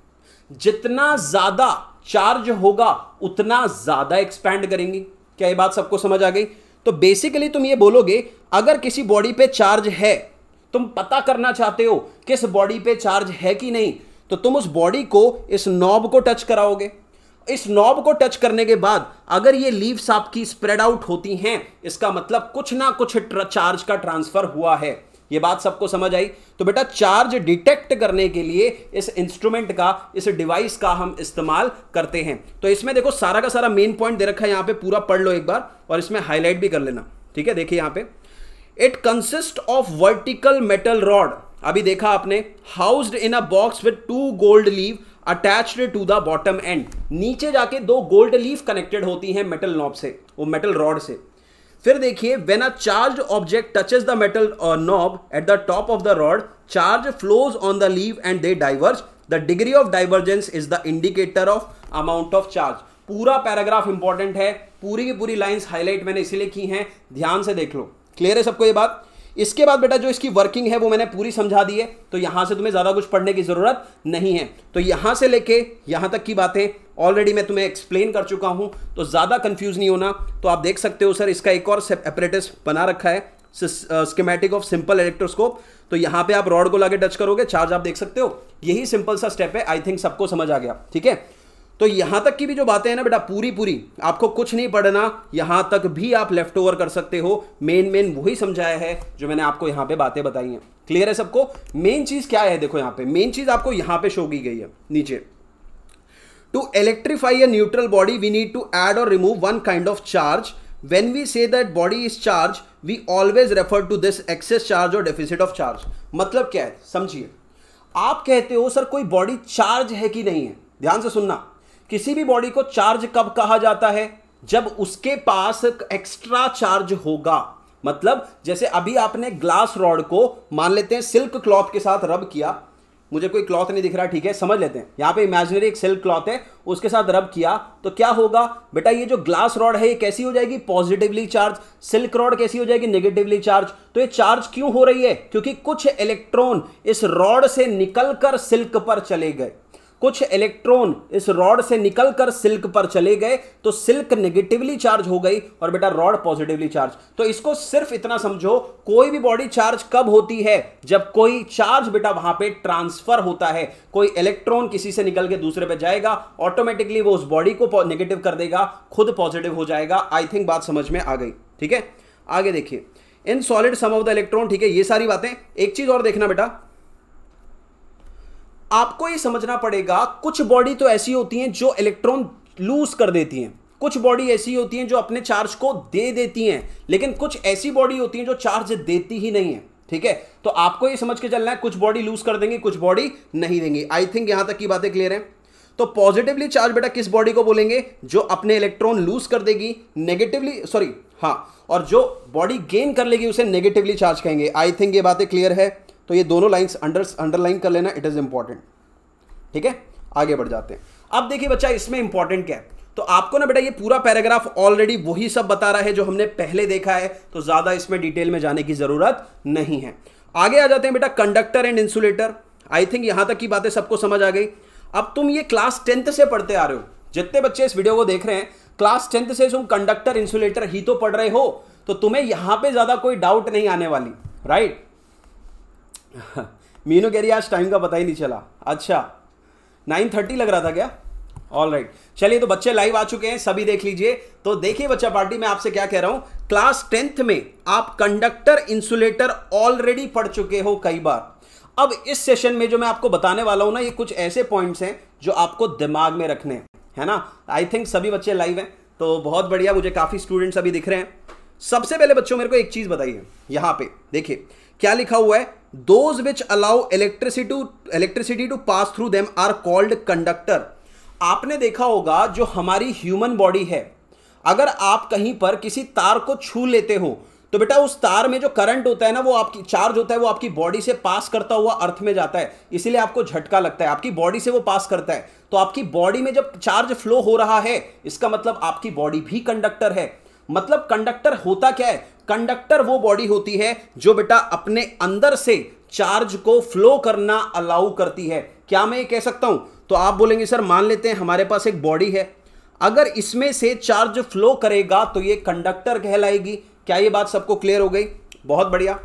जितना ज्यादा चार्ज होगा उतना ज्यादा एक्सपैंड करेंगी क्या ये बात सबको समझ आ गई तो बेसिकली तुम ये बोलोगे अगर किसी बॉडी पे चार्ज है तुम पता करना चाहते हो किस बॉडी पे चार्ज है कि नहीं तो तुम उस बॉडी को इस नॉब को टच कराओगे इस नॉब को टच करने के बाद अगर ये लीव्स आपकी स्प्रेड आउट होती हैं इसका मतलब कुछ ना कुछ चार्ज का ट्रांसफर हुआ है ये बात सबको समझ आई तो बेटा चार्ज डिटेक्ट करने के लिए इस इंस्ट्रूमेंट का इस डिवाइस का हम इस्तेमाल करते हैं तो इसमें देखो सारा का सारा मेन पॉइंट दे रखा है यहां पे पूरा पढ़ लो एक बार और इसमें हाईलाइट भी कर लेना ठीक है देखिए यहां पे it consist of vertical metal rod अभी देखा आपने housed in a box with two gold leave attached to the bottom end नीचे जाके दो गोल्ड लीफ कनेक्टेड होती हैं मेटल नॉब से वो मेटल रॉड से फिर देखिए when a charge object touches the metal knob at the top of the rod charge flows on the leave and they diverse the degree of divergence is the indicator of amount of charge पूरा paragraph important है पूरी की पूरी lines highlight मैंने इसीलिए की हैं ध्यान से देख लो क्लियर है सबको ये बात इसके बाद बेटा जो इसकी वर्किंग है वो मैंने पूरी समझा दी है तो यहां से तुम्हें ज़्यादा कुछ पढ़ने की ज़रूरत नहीं है तो यहां से लेके यहां तक की बातें ऑलरेडी मैं तुम्हें एक्सप्लेन कर चुका हूं तो ज़्यादा कंफ्यूज नहीं होना तो आप देख सकते हो सर इसका एक और अपरेटिस बना रखा है स्कीमेटिक ऑफ सिंपल इलेक्ट्रोस्कोप तो यहां पे आप रॉड को लाके टच करोगे चार्ज आप देख सकते हो यही सिंपल सा स्टेप है आई थिंक सबको समझ आ गया ठीक है तो यहां तक की भी जो बातें हैं ना बेटा पूरी पूरी आपको कुछ नहीं पढ़ना यहां तक भी आप लेफ्ट ओवर कर सकते हो मेन मेन वही समझाया है जो मैंने आपको यहां पे बातें बताई हैं क्लियर है सबको मेन चीज क्या है देखो यहां पे मेन चीज आपको यहां पे शो की गई है नीचे to electrify a neutral body we need to add और remove one kind of charge when we say that body is charge we always refer to this excess charge और डेफिसिट ऑफ चार्ज मतलब क्या है समझिए आप कहते हो sir कोई बॉडी चार्ज है कि नहीं है ध्यान से सुनना किसी भी बॉडी को चार्ज कब कहा जाता है जब उसके पास एक्स्ट्रा चार्ज होगा मतलब जैसे अभी आपने ग्लास रॉड को मान लेते हैं सिल्क क्लॉथ के साथ रब किया मुझे कोई क्लॉथ नहीं दिख रहा ठीक है समझ लेते हैं यहाँ पे इमेजिनरी एक सिल्क क्लॉथ है उसके साथ रब किया तो क्या होगा बेटा ये जो ग्लास रॉड है ये कैसी हो जाएगी पॉजिटिवली चार्ज सिल्क रॉड कैसी हो जाएगी नेगेटिवली चार्ज तो ये चार्ज क्यों हो रही है क्योंकि कुछ इलेक्ट्रॉन इस रॉड से निकलकर सिल्क पर चले गए कुछ इलेक्ट्रॉन इस रॉड से निकलकर सिल्क पर चले गए तो सिल्क नेगेटिवली चार्ज हो गई और बेटा रॉड पॉजिटिवली चार्ज तो इसको सिर्फ इतना समझो कोई भी बॉडी चार्ज कब होती है जब कोई चार्ज बेटा वहां पे ट्रांसफर होता है कोई इलेक्ट्रॉन किसी से निकल के दूसरे पे जाएगा ऑटोमेटिकली वो उस बॉडी को नेगेटिव कर देगा खुद पॉजिटिव हो जाएगा आई थिंक बात समझ में आ गई ठीक है आगे देखिए in solid some of the electron ठीक है ये सारी बातें एक चीज और देखना बेटा आपको ये समझना पड़ेगा कुछ बॉडी तो ऐसी होती हैं जो इलेक्ट्रॉन लूज कर देती हैं कुछ बॉडी ऐसी होती हैं जो अपने चार्ज को दे देती हैं लेकिन कुछ ऐसी बॉडी होती हैं जो चार्ज देती ही नहीं है ठीक है तो आपको ये समझ के चलना है कुछ बॉडी लूज कर देंगी कुछ बॉडी नहीं देंगी आई थिंक यहां तक की बातें क्लियर हैं तो पॉजिटिवली चार्ज बेटा किस बॉडी को बोलेंगे जो अपने इलेक्ट्रॉन लूज कर देगी नेगेटिवली सॉरी हाँ और जो बॉडी गेन कर लेगी उसे नेगेटिवली चार्ज कहेंगे आई थिंक ये बातें क्लियर है तो ये दोनों लाइन्स अंडर अंडरलाइन कर लेना इट इज़ इंपॉर्टेंट ठीक है आगे बढ़ जाते हैं अब देखिए बच्चा इसमें इंपॉर्टेंट क्या है तो आपको ना बेटा ये पूरा पैराग्राफ ऑलरेडी वही सब बता रहा है जो हमने पहले देखा है तो ज़्यादा इसमें डिटेल में जाने की ज़रूरत नहीं है आगे आ जाते हैं बेटा conductor and insulator I think यहां तक की बातें सबको समझ आ गई अब तुम ये क्लास टेंथ से पढ़ते आ रहे हो जितने बच्चे इस वीडियो को देख रहे हैं क्लास टेंथ से तुम कंडक्टर इंसुलेटर ही तो पढ़ रहे हो तो तुम्हें यहां पर ज़्यादा कोई डाउट नहीं आने वाली राइट right? मीनू कह रही आज टाइम का पता ही नहीं चला अच्छा नाइन थर्टी लग रहा था क्या ऑल राइट चलिए तो बच्चे लाइव आ चुके हैं सभी देख लीजिए तो देखिए बच्चा पार्टी मैं आपसे क्या कह रहा हूं क्लास टेंथ में आप कंडक्टर इंसुलेटर ऑलरेडी पढ़ चुके हो कई बार अब इस सेशन में जो मैं आपको बताने वाला हूं ना ये कुछ ऐसे पॉइंट्स हैं जो आपको दिमाग में रखने हैं है ना आई थिंक सभी बच्चे लाइव हैं तो बहुत बढ़िया मुझे काफ़ी स्टूडेंट्स अभी दिख रहे हैं सबसे पहले बच्चों मेरे को एक चीज़ बताइए यहाँ पे देखिए क्या लिखा हुआ है those which allow electricity to electricity to pass through them are called conductor आपने देखा होगा जो हमारी ह्यूमन बॉडी है अगर आप कहीं पर किसी तार को छू लेते हो तो बेटा उस तार में जो करंट होता है ना वो आपकी चार्ज होता है वो आपकी बॉडी से पास करता हुआ अर्थ में जाता है इसीलिए आपको झटका लगता है आपकी बॉडी से वो पास करता है तो आपकी बॉडी में जब चार्ज फ्लो हो रहा है इसका मतलब आपकी बॉडी भी कंडक्टर है मतलब कंडक्टर होता क्या है कंडक्टर वो बॉडी होती है जो बेटा अपने अंदर से चार्ज को फ्लो करना अलाउ करती है क्या मैं ये कह सकता हूं तो आप बोलेंगे सर मान लेते हैं हमारे पास एक बॉडी है अगर इसमें से चार्ज फ्लो करेगा तो ये कंडक्टर कहलाएगी क्या ये बात सबको क्लियर हो गई बहुत बढ़िया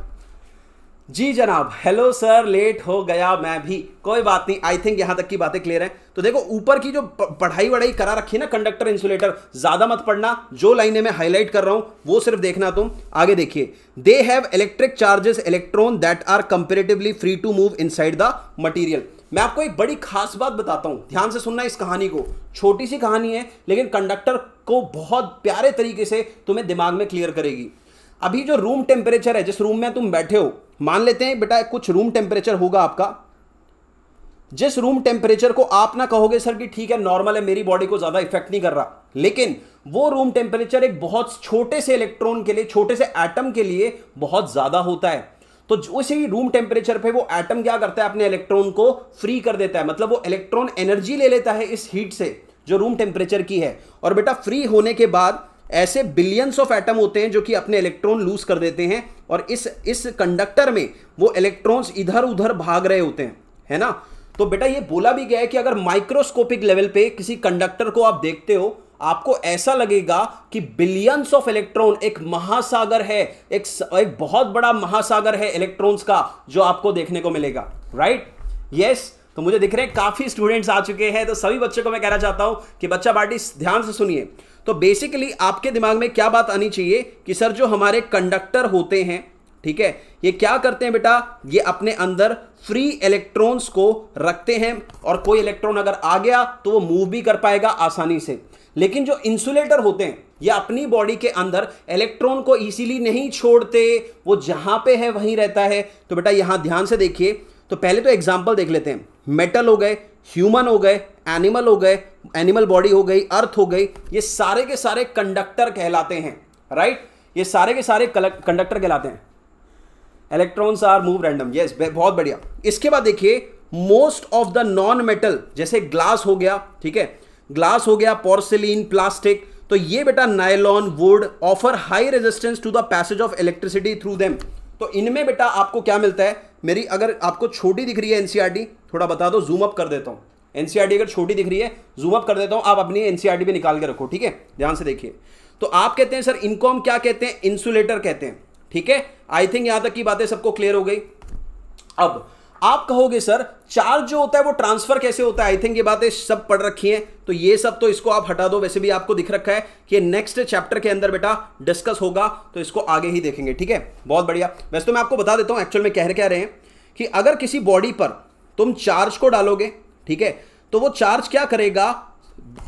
जी जनाब हेलो सर लेट हो गया मैं भी कोई बात नहीं आई थिंक यहां तक की बातें क्लियर हैं तो देखो ऊपर की जो पढ़ाई वढ़ाई करा रखी है ना कंडक्टर इंसुलेटर ज्यादा मत पढ़ना जो लाइनें मैं हाईलाइट कर रहा हूं वो सिर्फ देखना तुम आगे देखिए they have electric charges electron that are comparatively free to move in the material मैं आपको एक बड़ी खास बात बताता हूं ध्यान से सुनना इस कहानी को छोटी सी कहानी है लेकिन कंडक्टर को बहुत प्यारे तरीके से तुम्हें दिमाग में क्लियर करेगी अभी जो रूम टेम्परेचर है जिस रूम में तुम बैठे हो मान लेते हैं बेटा कुछ रूम टेम्परेचर होगा आपका जिस रूम टेम्परेचर को आप ना कहोगे सर कि ठीक है नॉर्मल है मेरी बॉडी को ज़्यादा इफेक्ट नहीं कर रहा लेकिन वो रूम टेम्परेचर एक बहुत छोटे से इलेक्ट्रॉन के लिए छोटे से एटम के लिए बहुत ज़्यादा होता है तो उसी रूम टेम्परेचर पे वो एटम क्या करता है अपने इलेक्ट्रॉन को फ्री कर देता है मतलब वो इलेक्ट्रॉन एनर्जी ले लेता है इस हीट से जो रूम टेम्परेचर की है और बेटा फ्री होने के बाद ऐसे बिलियंस ऑफ एटम होते हैं जो कि अपने इलेक्ट्रॉन लूज कर देते हैं और इस इस कंडक्टर में वो इलेक्ट्रॉन्स इधर उधर भाग रहे होते हैं है ना तो बेटा ये बोला भी गया है कि अगर माइक्रोस्कोपिक लेवल पे किसी कंडक्टर को आप देखते हो आपको ऐसा लगेगा कि बिलियंस ऑफ इलेक्ट्रॉन एक महासागर है एक एक बहुत बड़ा महासागर है इलेक्ट्रॉन्स का जो आपको देखने को मिलेगा राइट right? यस yes, तो मुझे दिख रहे हैं काफ़ी स्टूडेंट्स आ चुके हैं तो सभी बच्चों को मैं कहना चाहता हूं कि बच्चा पार्टी ध्यान से सुनिए तो बेसिकली आपके दिमाग में क्या बात आनी चाहिए कि सर जो हमारे कंडक्टर होते हैं ठीक है ये क्या करते हैं बेटा ये अपने अंदर फ्री इलेक्ट्रॉन्स को रखते हैं और कोई इलेक्ट्रॉन अगर आ गया तो वो मूव भी कर पाएगा आसानी से लेकिन जो इंसुलेटर होते हैं ये अपनी बॉडी के अंदर इलेक्ट्रॉन को इजीली नहीं छोड़ते वो जहां पे है वहीं रहता है तो बेटा यहां ध्यान से देखिए तो पहले तो एग्जाम्पल देख लेते हैं मेटल हो गए ह्यूमन हो गए एनिमल हो गए एनिमल बॉडी हो गई अर्थ हो गई ये सारे के सारे कंडक्टर कहलाते हैं राइट ये सारे के सारे कंडक्टर कहलाते हैं electrons are move random yes बहुत बढ़िया इसके बाद देखिए most of the non metal जैसे ग्लास हो गया ठीक है ग्लास हो गया पोर्सिलीन प्लास्टिक तो ये बेटा nylon wood offer high resistance to the passage of electricity through them तो इनमें बेटा आपको क्या मिलता है मेरी अगर आपको छोटी दिख रही है एनसीईआरटी थोड़ा बता दो जूम अप कर देता हूं एनसीईआरटी अगर छोटी दिख रही है जूम अप कर देता हूं आप अपनी एनसीईआरटी भी निकाल के रखो ठीक है ध्यान से देखिए तो आप कहते हैं सर इनको हम क्या कहते हैं इंसुलेटर कहते हैं ठीक है आई थिंक यहां तक की बातें सबको क्लियर हो गई अब आप कहोगे सर चार्ज जो होता है वो ट्रांसफर कैसे होता है आई थिंक ये बातें सब पढ़ रखी हैं तो ये सब तो इसको आप हटा दो वैसे भी आपको दिख रखा है कि नेक्स्ट चैप्टर के अंदर बेटा डिस्कस होगा तो इसको आगे ही देखेंगे ठीक है बहुत बढ़िया वैसे तो मैं आपको बता देता हूं एक्चुअल में कह रहे कह रहे हैं कि अगर किसी बॉडी पर तुम चार्ज को डालोगे ठीक है तो वो चार्ज क्या करेगा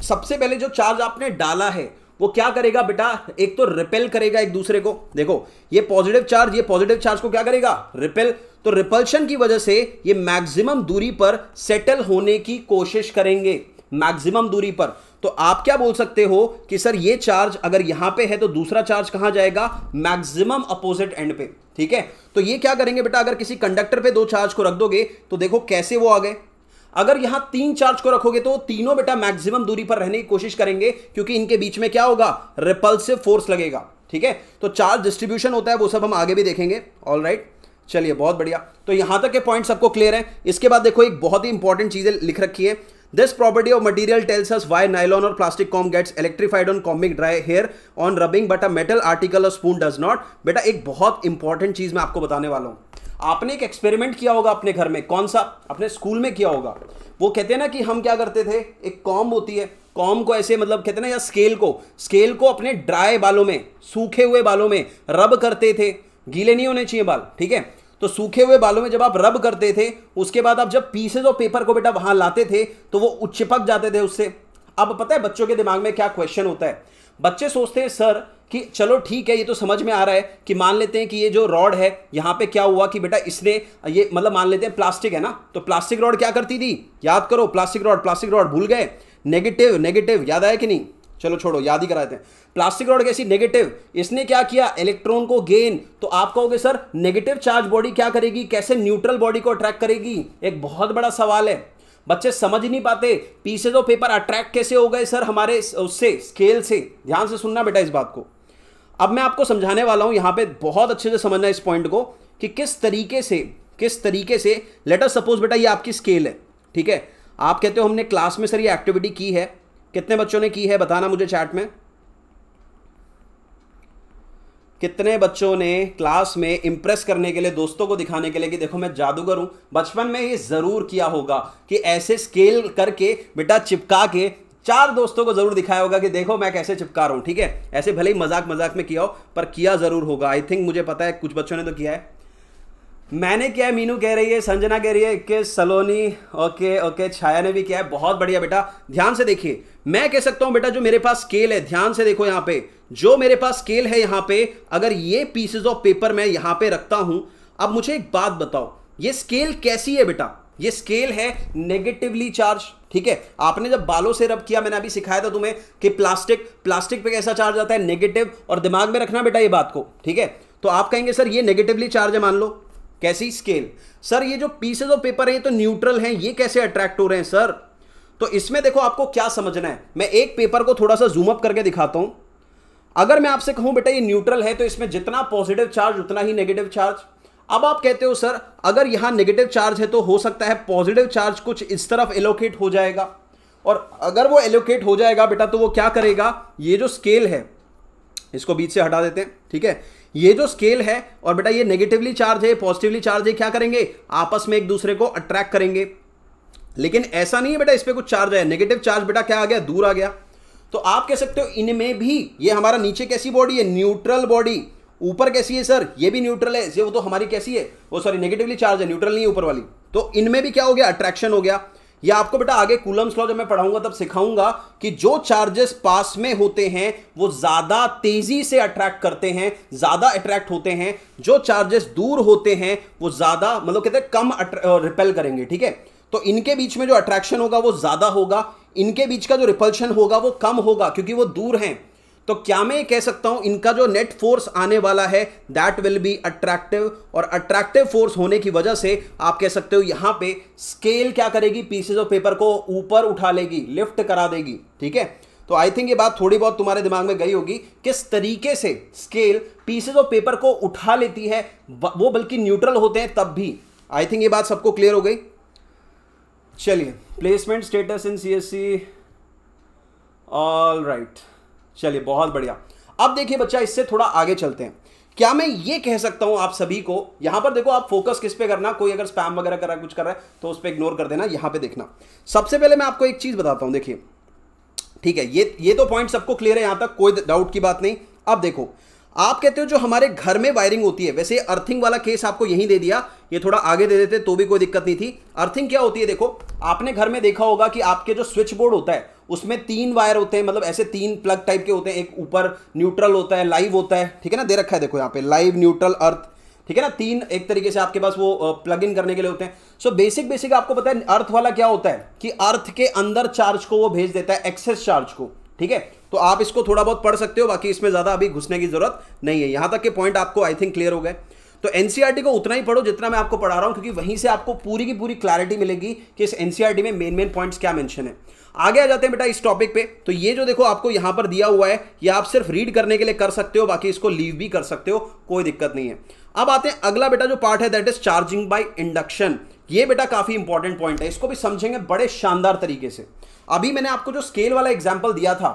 सबसे पहले जो चार्ज आपने डाला है वो क्या करेगा बेटा एक तो रिपेल करेगा एक दूसरे को देखो ये पॉजिटिव चार्ज ये पॉजिटिव चार्ज को क्या करेगा रिपेल तो रिपल्शन की वजह से ये मैक्सिमम दूरी पर सेटल होने की कोशिश करेंगे मैक्सिमम दूरी पर तो आप क्या बोल सकते हो कि सर ये चार्ज अगर यहां पे है तो दूसरा चार्ज कहां जाएगा मैक्सिमम अपोजिट एंड पे ठीक है तो ये क्या करेंगे बेटा अगर किसी कंडक्टर पे दो चार्ज को रख दोगे तो देखो कैसे वो आ गए अगर यहां तीन चार्ज को रखोगे तो तीनों बेटा मैक्सिमम दूरी पर रहने की कोशिश करेंगे क्योंकि इनके बीच में क्या होगा रिपल्सिव फोर्स लगेगा ठीक है तो चार्ज डिस्ट्रीब्यूशन होता है वो सब हम आगे भी देखेंगे ऑल राइट right? चलिए बहुत बढ़िया तो यहां तक के पॉइंट सबको क्लियर है इसके बाद देखो एक बहुत ही इंपॉर्टेंट चीजें लिख रखी है this property of material tells why why और plastic comb gets electrified on combing dry hair on rubbing but a metal article article spoon does not बेटा एक बहुत इंपॉर्टेंट चीज मैं आपको बताने वाला हूँ आपने एक एक्सपेरिमेंट किया होगा अपने घर में कौन सा अपने स्कूल में किया होगा वो कहते हैं ना कि हम क्या करते थे एक कॉम होती है कॉम को ऐसे मतलब कहते हैं ना या स्केल को स्केल को अपने ड्राई बालों में सूखे हुए बालों में रब करते थे गीले नहीं होने चाहिए बाल ठीक है तो सूखे हुए बालों में जब आप रब करते थे उसके बाद आप जब पीसेज ऑफ पेपर को बेटा वहां लाते थे तो वो उचिपक जाते थे उससे अब पता है बच्चों के दिमाग में क्या क्वेश्चन होता है बच्चे सोचते हैं सर कि चलो ठीक है ये तो समझ में आ रहा है कि मान लेते हैं कि ये जो रॉड है यहां पे क्या हुआ कि बेटा इसने ये मतलब मान लेते हैं प्लास्टिक है ना तो प्लास्टिक रॉड क्या करती थी याद करो प्लास्टिक रॉड प्लास्टिक रॉड भूल गए नेगेटिव नेगेटिव याद आया कि नहीं चलो छोड़ो याद ही कराते हैं प्लास्टिक रॉड कैसी नेगेटिव इसने क्या किया इलेक्ट्रॉन को गेन तो आप कहोगे सर नेगेटिव चार्ज बॉडी क्या करेगी कैसे न्यूट्रल बॉडी को अट्रैक्ट करेगी एक बहुत बड़ा सवाल है बच्चे समझ नहीं पाते पीसेज ऑफ पेपर अट्रैक्ट कैसे हो गए सर हमारे उससे स्केल से ध्यान से सुनना बेटा इस बात को अब मैं आपको समझाने वाला हूं यहां पे बहुत अच्छे से समझना इस पॉइंट को कि किस तरीके से किस तरीके से लेटर सपोज बेटा ये आपकी स्केल है ठीक है आप कहते हो हमने क्लास में सर ये एक्टिविटी की है कितने बच्चों ने की है बताना मुझे चैट में कितने बच्चों ने क्लास में इंप्रेस करने के लिए दोस्तों को दिखाने के लिए कि देखो मैं जादूगर हूं बचपन में ये ज़रूर किया होगा कि ऐसे स्केल करके बेटा चिपका के चार दोस्तों को ज़रूर दिखाया होगा कि देखो मैं कैसे चिपका रहा हूं ठीक है ऐसे भले ही मजाक मजाक में किया हो पर किया ज़रूर होगा आई थिंक मुझे पता है कुछ बच्चों ने तो किया है मैंने किया है मीनू कह रही है संजना कह रही है के सलोनी ओके ओके छाया ने भी किया है बहुत बढ़िया बेटा ध्यान से देखिए मैं कह सकता हूं बेटा जो मेरे पास स्केल है ध्यान से देखो यहां पे जो मेरे पास स्केल है यहां पे अगर ये पीसेज ऑफ पेपर मैं यहां पे रखता हूं अब मुझे एक बात बताओ ये स्केल कैसी है बेटा ये स्केल है नेगेटिवली चार्ज ठीक है आपने जब बालों से रब किया मैंने अभी सिखाया था तुम्हें कि प्लास्टिक प्लास्टिक पे कैसा चार्ज आता है नेगेटिव और दिमाग में रखना बेटा ये बात को ठीक है तो आप कहेंगे सर ये नेगेटिवली चार्ज है मान लो कैसी स्केल सर ये जो पीसेज ऑफ पेपर है ये तो न्यूट्रल हैं ये कैसे अट्रैक्ट हो रहे हैं सर तो इसमें देखो आपको क्या समझना है मैं एक पेपर को थोड़ा सा जूमअप करके दिखाता हूं अगर मैं आपसे कहूं बेटा ये न्यूट्रल है तो इसमें जितना पॉजिटिव चार्ज उतना ही नेगेटिव चार्ज अब आप कहते हो सर अगर यहां नेगेटिव चार्ज है तो हो सकता है पॉजिटिव चार्ज कुछ इस तरफ एलोकेट हो जाएगा और अगर वो एलोकेट हो जाएगा बेटा तो वो क्या करेगा ये जो स्केल है इसको बीच से हटा देते हैं ठीक है ये जो स्केल है और बेटा ये नेगेटिवली चार्ज है पॉजिटिवली चार्ज है क्या करेंगे आपस में एक दूसरे को अट्रैक्ट करेंगे लेकिन ऐसा नहीं है बेटा इस पर कुछ चार्ज है नेगेटिव चार्ज बेटा क्या आ गया दूर आ गया तो आप कह सकते हो इनमें भी ये हमारा नीचे कैसी बॉडी है न्यूट्रल बॉडी ऊपर कैसी है सर ये भी न्यूट्रल है ये वो तो हमारी कैसी है वो सॉरी नेगेटिवली चार्ज है न्यूट्रल नहीं है ऊपर वाली तो इनमें भी क्या हो गया अट्रैक्शन हो गया ये आपको बेटा आगे कूलम्स लॉ जब मैं पढ़ाऊंगा तब सिखाऊंगा कि जो चार्जेस पास में होते हैं वो ज्यादा तेजी से अट्रैक्ट करते हैं ज्यादा अट्रैक्ट होते हैं जो चार्जेस दूर होते हैं वो ज्यादा मतलब कहते हैं कम रिपेल करेंगे ठीक है तो इनके बीच में जो अट्रैक्शन होगा वो ज्यादा होगा इनके बीच का जो रिपल्शन होगा वो कम होगा क्योंकि वो दूर हैं तो क्या मैं कह सकता हूं इनका जो नेट फोर्स आने वाला है दैट विल बी अट्रैक्टिव और अट्रैक्टिव फोर्स होने की वजह से आप कह सकते हो यहां पे स्केल क्या करेगी पीसेज ऑफ पेपर को ऊपर उठा लेगी लिफ्ट करा देगी ठीक है तो आई थिंक ये बात थोड़ी बहुत तुम्हारे दिमाग में गई होगी किस तरीके से स्केल पीसेज ऑफ पेपर को उठा लेती है वो बल्कि न्यूट्रल होते हैं तब भी आई थिंक ये बात सबको क्लियर हो गई चलिए placement status in C S C all right चलिए बहुत बढ़िया अब देखिए बच्चा इससे थोड़ा आगे चलते हैं क्या मैं ये कह सकता हूं आप सभी को यहां पर देखो आप फोकस किस पे करना कोई अगर स्पैम वगैरह कर रहा कुछ कर रहा है तो उस पर इग्नोर कर देना यहां पे देखना सबसे पहले मैं आपको एक चीज बताता हूं देखिए ठीक है ये ये तो पॉइंट सबको क्लियर है यहां तक कोई डाउट की बात नहीं अब देखो आप कहते हो जो हमारे घर में वायरिंग होती है वैसे अर्थिंग वाला केस आपको यहीं दे दिया ये थोड़ा आगे दे देते तो भी कोई दिक्कत नहीं थी अर्थिंग क्या होती है देखो आपने घर में देखा होगा कि आपके जो स्विच बोर्ड होता है उसमें तीन वायर होते हैं मतलब ऐसे तीन प्लग टाइप के होते हैं एक ऊपर न्यूट्रल होता है लाइव होता है ठीक है ना दे रखा है देखो यहाँ पे लाइव न्यूट्रल अर्थ ठीक है ना तीन एक तरीके से आपके पास वो प्लग इन करने के लिए होते हैं सो बेसिक बेसिक आपको पता है अर्थ वाला क्या होता है कि अर्थ के अंदर चार्ज को वो भेज देता है एक्सेस चार्ज को ठीक है तो आप इसको थोड़ा बहुत पढ़ सकते हो बाकी इसमें ज़्यादा अभी घुसने की जरूरत नहीं है यहां तक के पॉइंट आपको आई थिंक क्लियर हो गए तो एनसीईआरटी e को उतना ही पढ़ो जितना मैं आपको पढ़ा रहा हूँ क्योंकि वहीं से आपको पूरी की पूरी क्लैरिटी मिलेगी कि इस एनसीईआरटी e में मेन मेन पॉइंट्स क्या मेंशन है आगे आ जाते हैं बेटा इस टॉपिक पे तो ये जो देखो आपको यहां पर दिया हुआ है ये आप सिर्फ रीड करने के लिए कर सकते हो बाकी इसको लीव भी कर सकते हो कोई दिक्कत नहीं है अब आते हैं अगला बेटा जो पार्ट है that is charging by induction ये बेटा काफी इंपॉर्टेंट पॉइंट है इसको भी समझेंगे बड़े शानदार तरीके से अभी मैंने आपको जो स्केल वाला एग्जाम्पल दिया था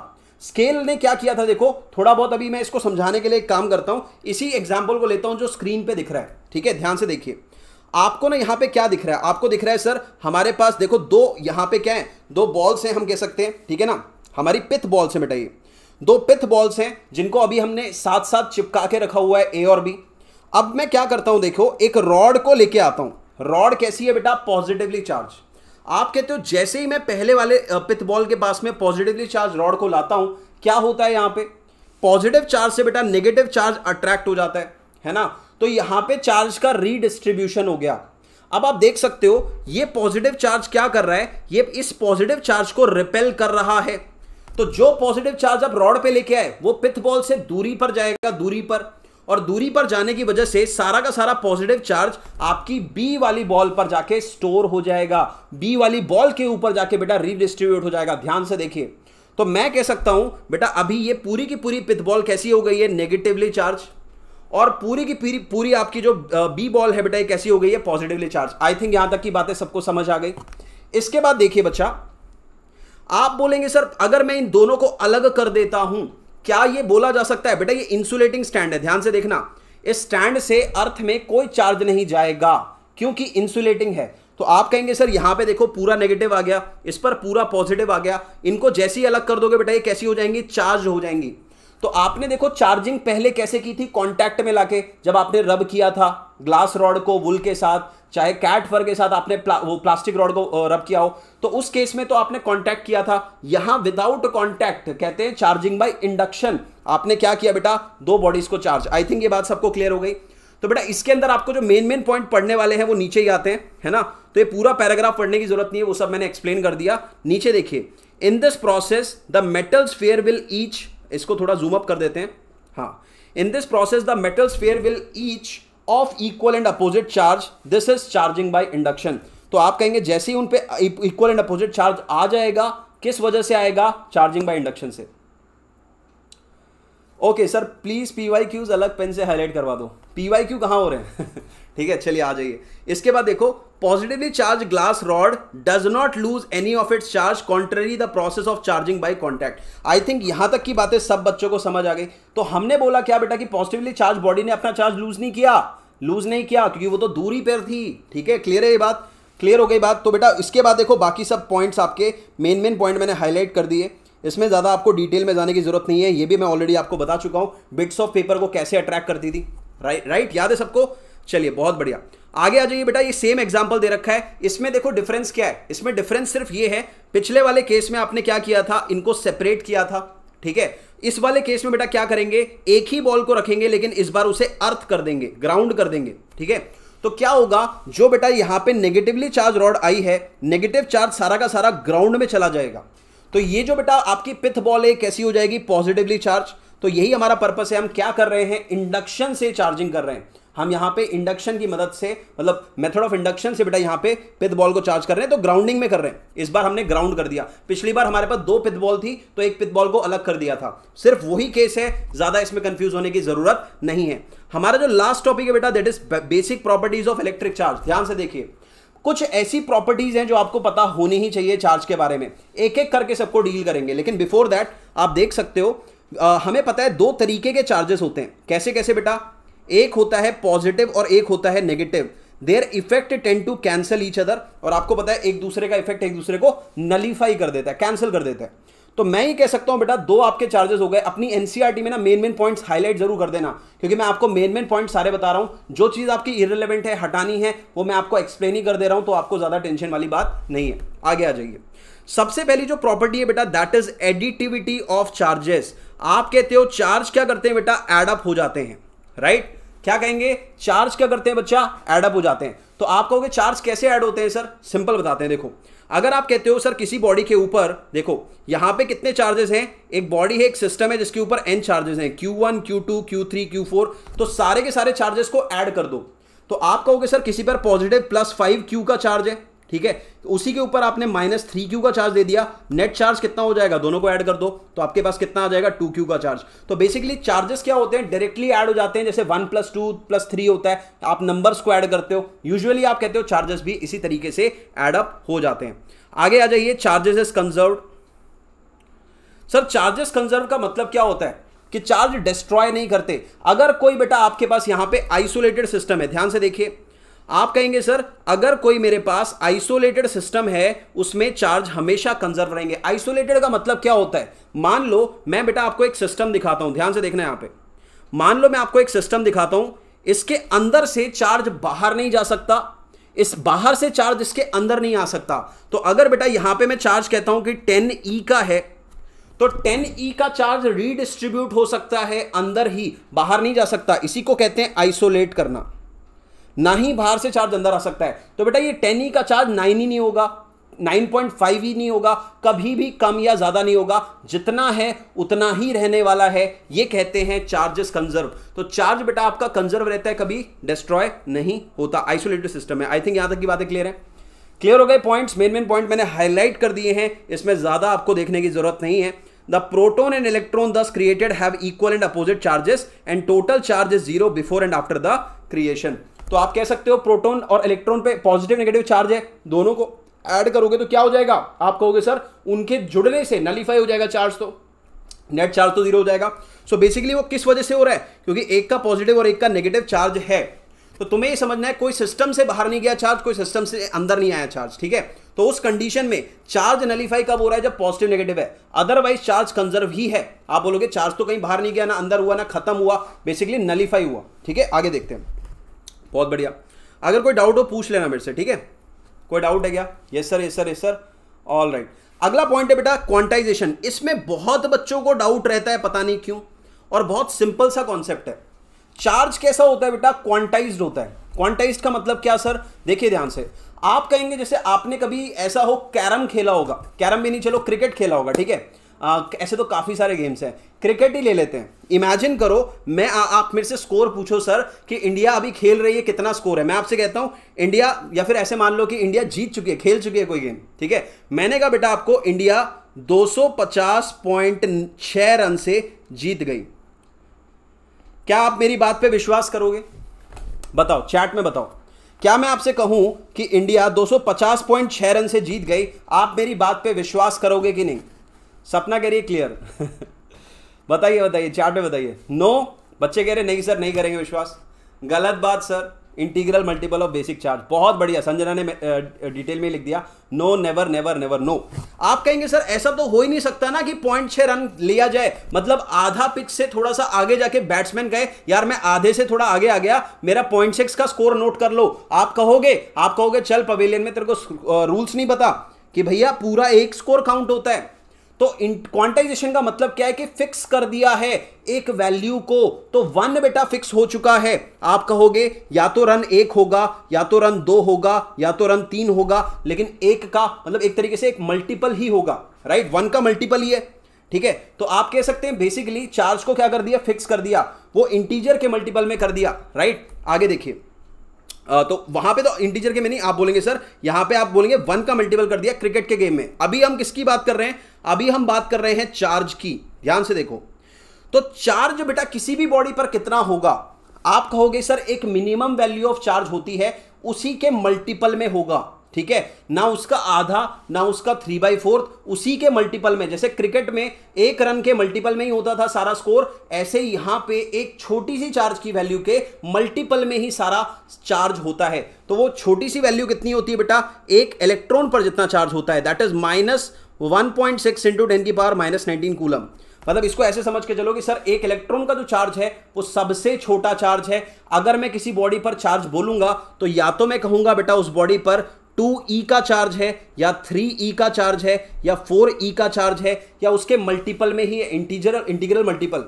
स्केल ने क्या किया था देखो थोड़ा बहुत अभी मैं इसको समझाने के लिए काम करता हूं इसी एग्जाम्पल को लेता हूं जो स्क्रीन पर दिख रहा है ठीक है ध्यान से देखिए आपको ना यहां पे क्या दिख रहा है आपको दिख रहा है सर हमारे पास देखो दो यहां पे क्या है दो बॉल्स हैं हम कह सकते हैं ठीक है ना हमारी पिथ बॉल्स हैं बेटा ये दो पिथ बॉल्स हैं जिनको अभी हमने साथ साथ चिपका के रखा हुआ है ए और बी अब मैं क्या करता हूं देखो एक रॉड को लेके आता हूं रॉड कैसी है बेटा पॉजिटिवली चार्ज आप कहते हो जैसे ही मैं पहले वाले पिथ बॉल के पास में पॉजिटिवली चार्ज रॉड को लाता हूं क्या होता है यहां पे पॉजिटिव चार्ज से बेटा नेगेटिव चार्ज अट्रैक्ट हो जाता है है ना तो यहां पे चार्ज का रीडिस्ट्रीब्यूशन हो गया अब आप देख सकते हो ये पॉजिटिव चार्ज क्या कर रहा है ये इस पॉजिटिव चार्ज को रिपेल कर रहा है तो जो पॉजिटिव चार्ज आप रॉड पे लेके आए वो पिथ बॉल से दूरी पर जाएगा दूरी पर और दूरी पर जाने की वजह से सारा का सारा पॉजिटिव चार्ज आपकी बी वाली बॉल पर जाके स्टोर हो जाएगा बी वाली बॉल के ऊपर जाके बेटा रीडिस्ट्रीब्यूट हो जाएगा ध्यान से देखिए तो मैं कह सकता हूं बेटा अभी ये पूरी की पूरी पिथ बॉल कैसी हो गई है नेगेटिवली चार्ज और पूरी की पूरी पूरी आपकी जो बी बॉल है बेटा ये कैसी हो गई है पॉजिटिवली चार्ज आई थिंक यहां तक की बातें सबको समझ आ गई इसके बाद देखिए बच्चा आप बोलेंगे सर अगर मैं इन दोनों को अलग कर देता हूं क्या ये बोला जा सकता है बेटा ये इंसुलेटिंग स्टैंड है ध्यान से देखना इस स्टैंड से अर्थ में कोई चार्ज नहीं जाएगा क्योंकि इंसुलेटिंग है तो आप कहेंगे सर यहां पे देखो पूरा नेगेटिव आ गया इस पर पूरा पॉजिटिव आ गया इनको जैसी अलग कर दोगे बेटा ये कैसी हो जाएंगी चार्ज हो जाएंगी तो आपने देखो चार्जिंग पहले कैसे की थी कांटेक्ट में लाके जब आपने रब किया था ग्लास रॉड को वुल के साथ चाहे कैट फर के साथ आपने प्ला, वो प्लास्टिक रॉड को रब किया हो तो उस केस में तो आपने कांटेक्ट किया था यहां विदाउट कांटेक्ट कहते हैं चार्जिंग बाय इंडक्शन आपने क्या किया बेटा दो बॉडीज को चार्ज आई थिंक ये बात सबको क्लियर हो गई तो बेटा इसके अंदर आपको जो मेन मेन पॉइंट पढ़ने वाले हैं वो नीचे ही आते हैं है ना तो ये पूरा पैराग्राफ पढ़ने की जरूरत नहीं है वो सब मैंने एक्सप्लेन कर दिया नीचे देखिए in this process the metals fair will each इसको थोड़ा जूम अप कर देते हैं हाँ in this process the metal sphere will each of equal and opposite charge this is charging by induction तो आप कहेंगे जैसे ही उन पे इक्वल एंड अपोजिट चार्ज आ जाएगा किस वजह से आएगा चार्जिंग बाय इंडक्शन से okay sir please P Y Qs अलग पेन से हाईलाइट करवा दो पी वाई क्यू कहाँ हो रहे हैं ठीक है चलिए आ जाइए इसके बाद देखो positively charge glass rod does not lose any of its charge contrary the process of charging by contact I think यहां तक की बातें सब बच्चों को समझ आ गई तो हमने बोला क्या बेटा कि पॉजिटिवली चार्ज बॉडी ने अपना चार्ज लूज नहीं किया लूज नहीं किया क्योंकि वो तो दूरी पर थी ठीक है क्लियर है ये बात क्लियर हो गई बात तो बेटा इसके बाद देखो बाकी सब पॉइंट्स आपके मेन मेन पॉइंट मैंने हाईलाइट कर दिए इसमें ज़्यादा आपको डिटेल में जाने की जरूरत नहीं है ये भी मैं ऑलरेडी आपको बता चुका हूँ बिट्स ऑफ पेपर को कैसे अट्रैक्ट करती थी राइट राइट याद है सबको चलिए बहुत बढ़िया आगे आ जाइए बेटा ये सेम एग्जाम्पल दे रखा है इसमें देखो डिफरेंस क्या है इसमें डिफरेंस सिर्फ ये है पिछले वाले केस में आपने क्या किया था इनको सेपरेट किया था ठीक है इस वाले केस में बेटा क्या करेंगे एक ही बॉल को रखेंगे लेकिन इस बार उसे अर्थ कर देंगे ग्राउंड कर देंगे ठीक है तो क्या होगा जो बेटा यहां पे नेगेटिवली चार्ज रॉड आई है नेगेटिव चार्ज सारा का सारा ग्राउंड में चला जाएगा तो ये जो बेटा आपकी पिथ बॉल है कैसी हो जाएगी पॉजिटिवली चार्ज तो यही हमारा पर्पस है हम क्या कर रहे हैं इंडक्शन से चार्जिंग कर रहे हैं हम यहाँ पे इंडक्शन की मदद से मतलब मेथड ऑफ इंडक्शन से बेटा यहाँ पे पिथ बॉल को चार्ज कर रहे हैं तो ग्राउंडिंग में कर रहे हैं इस बार हमने ग्राउंड कर दिया पिछली बार हमारे पास दो पिथ बॉल थी तो एक पिथ बॉल को अलग कर दिया था सिर्फ वही केस है ज़्यादा इसमें कंफ्यूज होने की ज़रूरत नहीं है हमारा जो लास्ट टॉपिक है बेटा that is basic properties of electric charge ध्यान से देखिए कुछ ऐसी प्रॉपर्टीज हैं जो आपको पता होनी ही चाहिए चार्ज के बारे में एक एक करके सबको डील करेंगे लेकिन बिफोर दैट आप देख सकते हो आ, हमें पता है दो तरीके के चार्जेस होते हैं कैसे कैसे बेटा एक होता है पॉजिटिव और एक होता है negative their effect tend to cancel each other और आपको पता है एक दूसरे का इफेक्ट एक दूसरे को नलीफाई कर देता है कैंसिल कर देता है तो मैं ये कह सकता हूं बेटा दो आपके चार्जेस हो गए अपनी एनसीआरटी e में ना मेन मेन पॉइंट्स हाईलाइट जरूर कर देना क्योंकि मैं आपको मेन मेन पॉइंट सारे बता रहा हूं जो चीज आपकी इरेलीवेंट है हटानी है वो मैं आपको एक्सप्लेन ही कर दे रहा हूं तो आपको ज्यादा टेंशन वाली बात नहीं है आगे आ जाइए सबसे पहली जो प्रॉपर्टी है बेटा that is additivity of charges आप कहते हो चार्ज क्या करते हैं बेटा एडअप हो जाते हैं राइट क्या कहेंगे चार्ज क्या करते हैं बच्चा एडअप हो जाते हैं तो आप कहोगे चार्ज कैसे ऐड होते हैं सर सिंपल बताते हैं देखो अगर आप कहते हो सर किसी बॉडी के ऊपर देखो यहां पे कितने चार्जेस हैं एक बॉडी है एक सिस्टम है जिसके ऊपर एन चार्जेस हैं q one q two q three q four तो सारे के सारे चार्जेस को ऐड कर दो तो आप कहोगे सर किसी पर पॉजिटिव प्लस फाइव क्यू का चार्ज है ठीक है तो उसी के ऊपर आपने माइनस थ्री क्यू का चार्ज दे दिया नेट चार्ज कितना हो जाएगा दोनों को ऐड कर दो तो आपके पास कितना आ जाएगा टू क्यू का चार्ज तो बेसिकली चार्जेस क्या होते हैं डायरेक्टली ऐड हो जाते हैं जैसे one plus two plus three होता है आप नंबर्स को ऐड करते हो यूजुअली आप कहते हो चार्जेस भी इसी तरीके से एडअप हो जाते हैं आगे आ जाइए charges is conserve sir charges conserve का मतलब क्या होता है कि चार्ज डिस्ट्रॉय नहीं करते अगर कोई बेटा आपके पास यहां पे आइसोलेटेड सिस्टम है ध्यान से देखिए आप कहेंगे सर अगर कोई मेरे पास आइसोलेटेड सिस्टम है उसमें चार्ज हमेशा कंजर्व रहेंगे आइसोलेटेड का मतलब क्या होता है मान लो मैं बेटा आपको एक सिस्टम दिखाता हूं ध्यान से देखना यहां पे मान लो मैं आपको एक सिस्टम दिखाता हूं इसके अंदर से चार्ज बाहर नहीं जा सकता इस बाहर से चार्ज इसके अंदर नहीं आ सकता तो अगर बेटा यहां पर मैं चार्ज कहता हूं कि टेन ई e का है तो टेन ई e का चार्ज रीडिस्ट्रीब्यूट हो सकता है अंदर ही बाहर नहीं जा सकता इसी को कहते हैं आइसोलेट करना ना ही बाहर से चार्ज अंदर आ सकता है तो बेटा ये टेन ई e का चार्ज नाइन ही नहीं होगा 9.5 ही e नहीं होगा कभी भी कम या ज्यादा नहीं होगा जितना है उतना ही रहने वाला है ये कहते हैं चार्जेस कंजर्व तो चार्ज बेटा आपका कंजर्व रहता है कभी डिस्ट्रॉय नहीं होता आइसोलेटेड सिस्टम है आई थिंक यहां तक की बातें क्लियर है क्लियर हो गए पॉइंट्स मेन मेन पॉइंट मैंने हाईलाइट कर दिए हैं इसमें ज्यादा आपको देखने की जरूरत नहीं है the proton and electron thus created have equal and opposite charges and total charge is zero before and after the creation तो आप कह सकते हो प्रोटोन और इलेक्ट्रॉन पे पॉजिटिव नेगेटिव चार्ज है दोनों को ऐड करोगे तो क्या हो जाएगा आप कहोगे सर उनके जुड़ने से नलीफाई हो जाएगा चार्ज तो नेट चार्ज तो जीरो हो जाएगा सो so बेसिकली वो किस वजह से हो रहा है क्योंकि एक का पॉजिटिव और एक का नेगेटिव चार्ज है तो तुम्हें ये समझना है कोई सिस्टम से बाहर नहीं गया चार्ज कोई सिस्टम से अंदर नहीं आया चार्ज ठीक है तो उस कंडीशन में चार्ज नलीफाई कब हो रहा है जब पॉजिटिव नेगेटिव है अदरवाइज चार्ज कंजर्व ही है आप बोलोगे चार्ज तो कहीं बाहर नहीं गया ना अंदर हुआ ना खत्म हुआ बेसिकली नलीफाई हुआ ठीक है आगे देखते हैं बहुत बढ़िया अगर कोई डाउट हो पूछ लेना मेरे से ठीक है कोई डाउट है क्या yes sir yes sir yes sir all right अगला पॉइंट है बेटा क्वांटाइजेशन इसमें बहुत बच्चों को डाउट रहता है पता नहीं क्यों और बहुत सिंपल सा कॉन्सेप्ट है चार्ज कैसा होता है बेटा क्वांटाइज होता है क्वांटाइज का मतलब क्या सर देखिए ध्यान से आप कहेंगे जैसे आपने कभी ऐसा हो कैरम खेला होगा कैरम भी नहीं चलो क्रिकेट खेला होगा ठीक है ऐसे तो काफ़ी सारे गेम्स हैं क्रिकेट ही ले लेते हैं इमेजिन करो मैं आ, आप मेरे से स्कोर पूछो सर कि इंडिया अभी खेल रही है कितना स्कोर है मैं आपसे कहता हूँ इंडिया या फिर ऐसे मान लो कि इंडिया जीत चुकी है खेल चुकी है कोई गेम ठीक है मैंने कहा बेटा आपको इंडिया 250.6 रन से जीत गई क्या आप मेरी बात पे विश्वास करोगे बताओ चैट में बताओ क्या मैं आपसे कहूं कि इंडिया 250.6 रन से जीत गई आप मेरी बात पे विश्वास करोगे कि नहीं सपना कह रही है क्लियर बताइए बताइए चार्ट में बताइए नो बच्चे कह रहे नहीं सर नहीं करेंगे विश्वास गलत बात sir integral multiple of basic charge बहुत बढ़िया संजना ने डिटेल में लिख दिया no never never never no आप कहेंगे सर ऐसा तो हो ही नहीं सकता ना कि पॉइंट छह रन लिया जाए मतलब आधा पिच से थोड़ा सा आगे जाके बैट्समैन कहे यार मैं आधे से थोड़ा आगे आ गया मेरा पॉइंट सिक्स का स्कोर नोट कर लो आप कहोगे आप कहोगे चल पवेलियन में तेरे को रूल्स नहीं पता कि भैया पूरा एक स्कोर काउंट होता है तो क्वांटाइजेशन का मतलब क्या है कि फिक्स कर दिया है एक वैल्यू को तो वन बेटा फिक्स हो चुका है आप कहोगे या तो रन एक होगा या तो रन दो होगा या तो रन तीन होगा लेकिन एक का मतलब एक तरीके से एक मल्टीपल ही होगा राइट वन का मल्टीपल ही है ठीक है तो आप कह सकते हैं बेसिकली चार्ज को क्या कर दिया फिक्स कर दिया वो इंटीजर के मल्टीपल में कर दिया राइट आगे देखिए तो वहां पे तो इंटीजर के में नहीं आप बोलेंगे सर यहां पे आप बोलेंगे वन का मल्टीपल कर दिया क्रिकेट के गेम में अभी हम किसकी बात कर रहे हैं अभी हम बात कर रहे हैं चार्ज की ध्यान से देखो तो चार्ज बेटा किसी भी बॉडी पर कितना होगा आप कहोगे सर एक मिनिमम वैल्यू ऑफ चार्ज होती है उसी के मल्टीपल में होगा ठीक है ना उसका आधा ना उसका थ्री बाई फोर्थ उसी के मल्टीपल में जैसे क्रिकेट में एक रन के मल्टीपल में ही होता था सारा स्कोर ऐसे यहां पे एक छोटी सी चार्ज की वैल्यू के मल्टीपल में ही सारा चार्ज होता है तो वो छोटी सी वैल्यू कितनी होती है बेटा एक इलेक्ट्रॉन पर जितना चार्ज होता है that is minus one point six into ten की पावर माइनस नाइनटीन कूलम मतलब इसको ऐसे समझ के चलो कि सर एक इलेक्ट्रॉन का जो चार्ज है वो सबसे छोटा चार्ज है अगर मैं किसी बॉडी पर चार्ज बोलूंगा तो या तो मैं कहूंगा बेटा उस बॉडी पर टू ई e का चार्ज है या थ्री ई e का चार्ज है या फोर ई e का चार्ज है या उसके मल्टीपल में ही इंटीजर इंटीग्रल मल्टीपल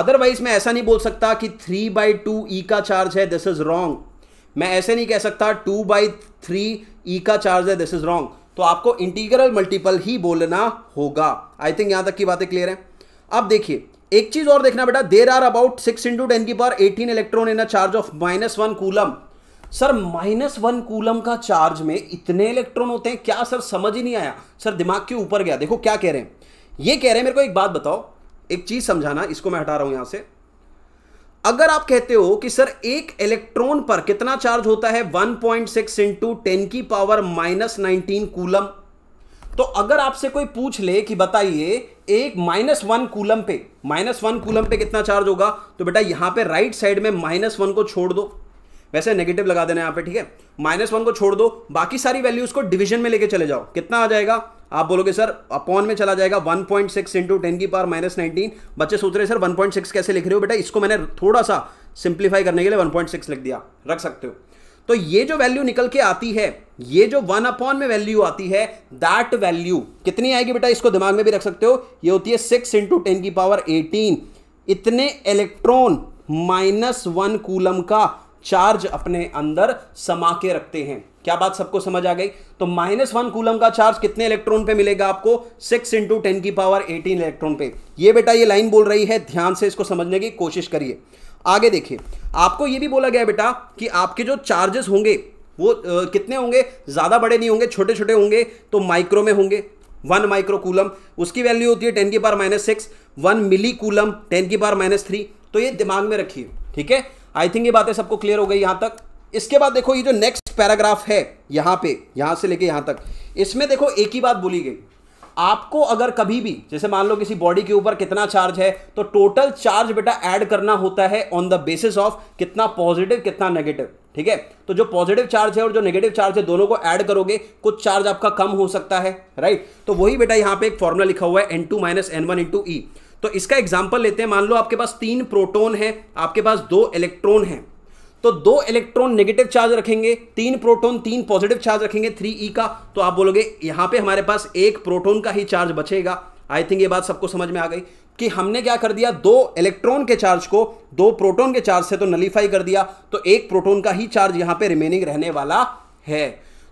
अदरवाइज मैं ऐसा नहीं बोल सकता कि थ्री बाई टू ई का चार्ज है दिस इज रॉन्ग मैं ऐसे नहीं कह सकता टू बाई थ्री ई का चार्ज है दिस इज रॉन्ग तो आपको इंटीग्रल मल्टीपल ही बोलना होगा आई थिंक यहां तक की बातें क्लियर है अब देखिए एक चीज और देखना बेटा there are about six into ten की power eighteen electron in a charge of minus one coulomb sir minus one coulomb का चार्ज में इतने इलेक्ट्रॉन होते हैं क्या सर समझ ही नहीं आया सर दिमाग के ऊपर गया देखो क्या कह रहे हैं ये कह रहे हैं मेरे को एक बात बताओ एक चीज समझाना इसको मैं हटा रहा हूं यहां से अगर आप कहते हो कि सर एक इलेक्ट्रॉन पर कितना चार्ज होता है 1.6 पॉइंट सिक्स इंटू टेन की पावर माइनस नाइनटीन कूलम तो अगर आपसे कोई पूछ ले कि बताइए एक माइनस वन कूलम पे माइनस वन कूलम पे कितना चार्ज होगा तो बेटा यहां पे राइट साइड में माइनस वन को छोड़ दो वैसे नेगेटिव लगा देना यहाँ पे ठीक है माइनस वन को छोड़ दो बाकी सारी वैल्यूज को डिवीजन में लेके चले जाओ कितना आ जाएगा आप बोलोगे सर अपॉन में चला जाएगा 1.6 पॉइंट सिक्स इंटू टेन की पार माइनस नाइनटीन बच्चे सोच रहे सर 1.6 कैसे लिख रहे हो बेटा इसको मैंने थोड़ा सा सिंप्लीफाई करने के लिए 1.6 लिख दिया रख सकते हो तो ये जो वैल्यू निकल के आती है ये जो वन अपॉन में वैल्यू आती है दैट वैल्यू कितनी आएगी बेटा इसको दिमाग में भी रख सकते हो ये होती है सिक्स इंटू टेन की पावर एटीन इतने इलेक्ट्रॉन माइनस वन कूलम का चार्ज अपने अंदर समा के रखते हैं क्या बात सबको समझ आ गई तो माइनस वन कूलम का चार्ज कितने इलेक्ट्रॉन पे मिलेगा आपको सिक्स इंटू टेन की पावर एटीन इलेक्ट्रॉन पे ये बेटा ये लाइन बोल रही है ध्यान से इसको समझने की कोशिश करिए आगे देखिए आपको ये भी बोला गया बेटा कि आपके जो चार्जेस होंगे वो आ, कितने होंगे ज़्यादा बड़े नहीं होंगे छोटे छोटे होंगे तो माइक्रो में होंगे वन माइक्रो कूलम उसकी वैल्यू होती है टेन की power minus six one milli coulomb ten की पावर माइनस थ्री तो ये दिमाग में रखिए ठीक है आई थिंक ये बातें सबको क्लियर हो गई यहां तक इसके बाद देखो ये जो नेक्स्ट पैराग्राफ है यहां पे यहां से लेके यहां तक इसमें देखो एक ही बात बोली गई आपको अगर कभी भी जैसे मान लो किसी बॉडी के ऊपर कितना चार्ज है तो टोटल चार्ज बेटा ऐड करना होता है ऑन द बेसिस ऑफ कितना पॉजिटिव कितना नेगेटिव ठीक है तो जो पॉजिटिव चार्ज है और जो नेगेटिव चार्ज है दोनों को ऐड करोगे कुछ चार्ज आपका कम हो सकता है राइट तो वही बेटा यहां पे एक फॉर्मूला लिखा हुआ है n two minus n one into e तो इसका एग्जाम्पल लेते हैं मान लो आपके पास तीन प्रोटोन है आपके पास दो इलेक्ट्रॉन है तो दो इलेक्ट्रॉन नेगेटिव चार्ज रखेंगे तीन प्रोटोन तीन पॉजिटिव चार्ज रखेंगे थ्री ई e का तो आप बोलोगे यहां पे हमारे पास एक प्रोटोन का ही चार्ज बचेगा आई थिंक ये बात सबको समझ में आ गई कि हमने क्या कर दिया दो इलेक्ट्रॉन के चार्ज को दो प्रोटोन के चार्ज से तो नलीफाई कर दिया तो एक प्रोटोन का ही चार्ज यहां पे रिमेनिंग रहने वाला है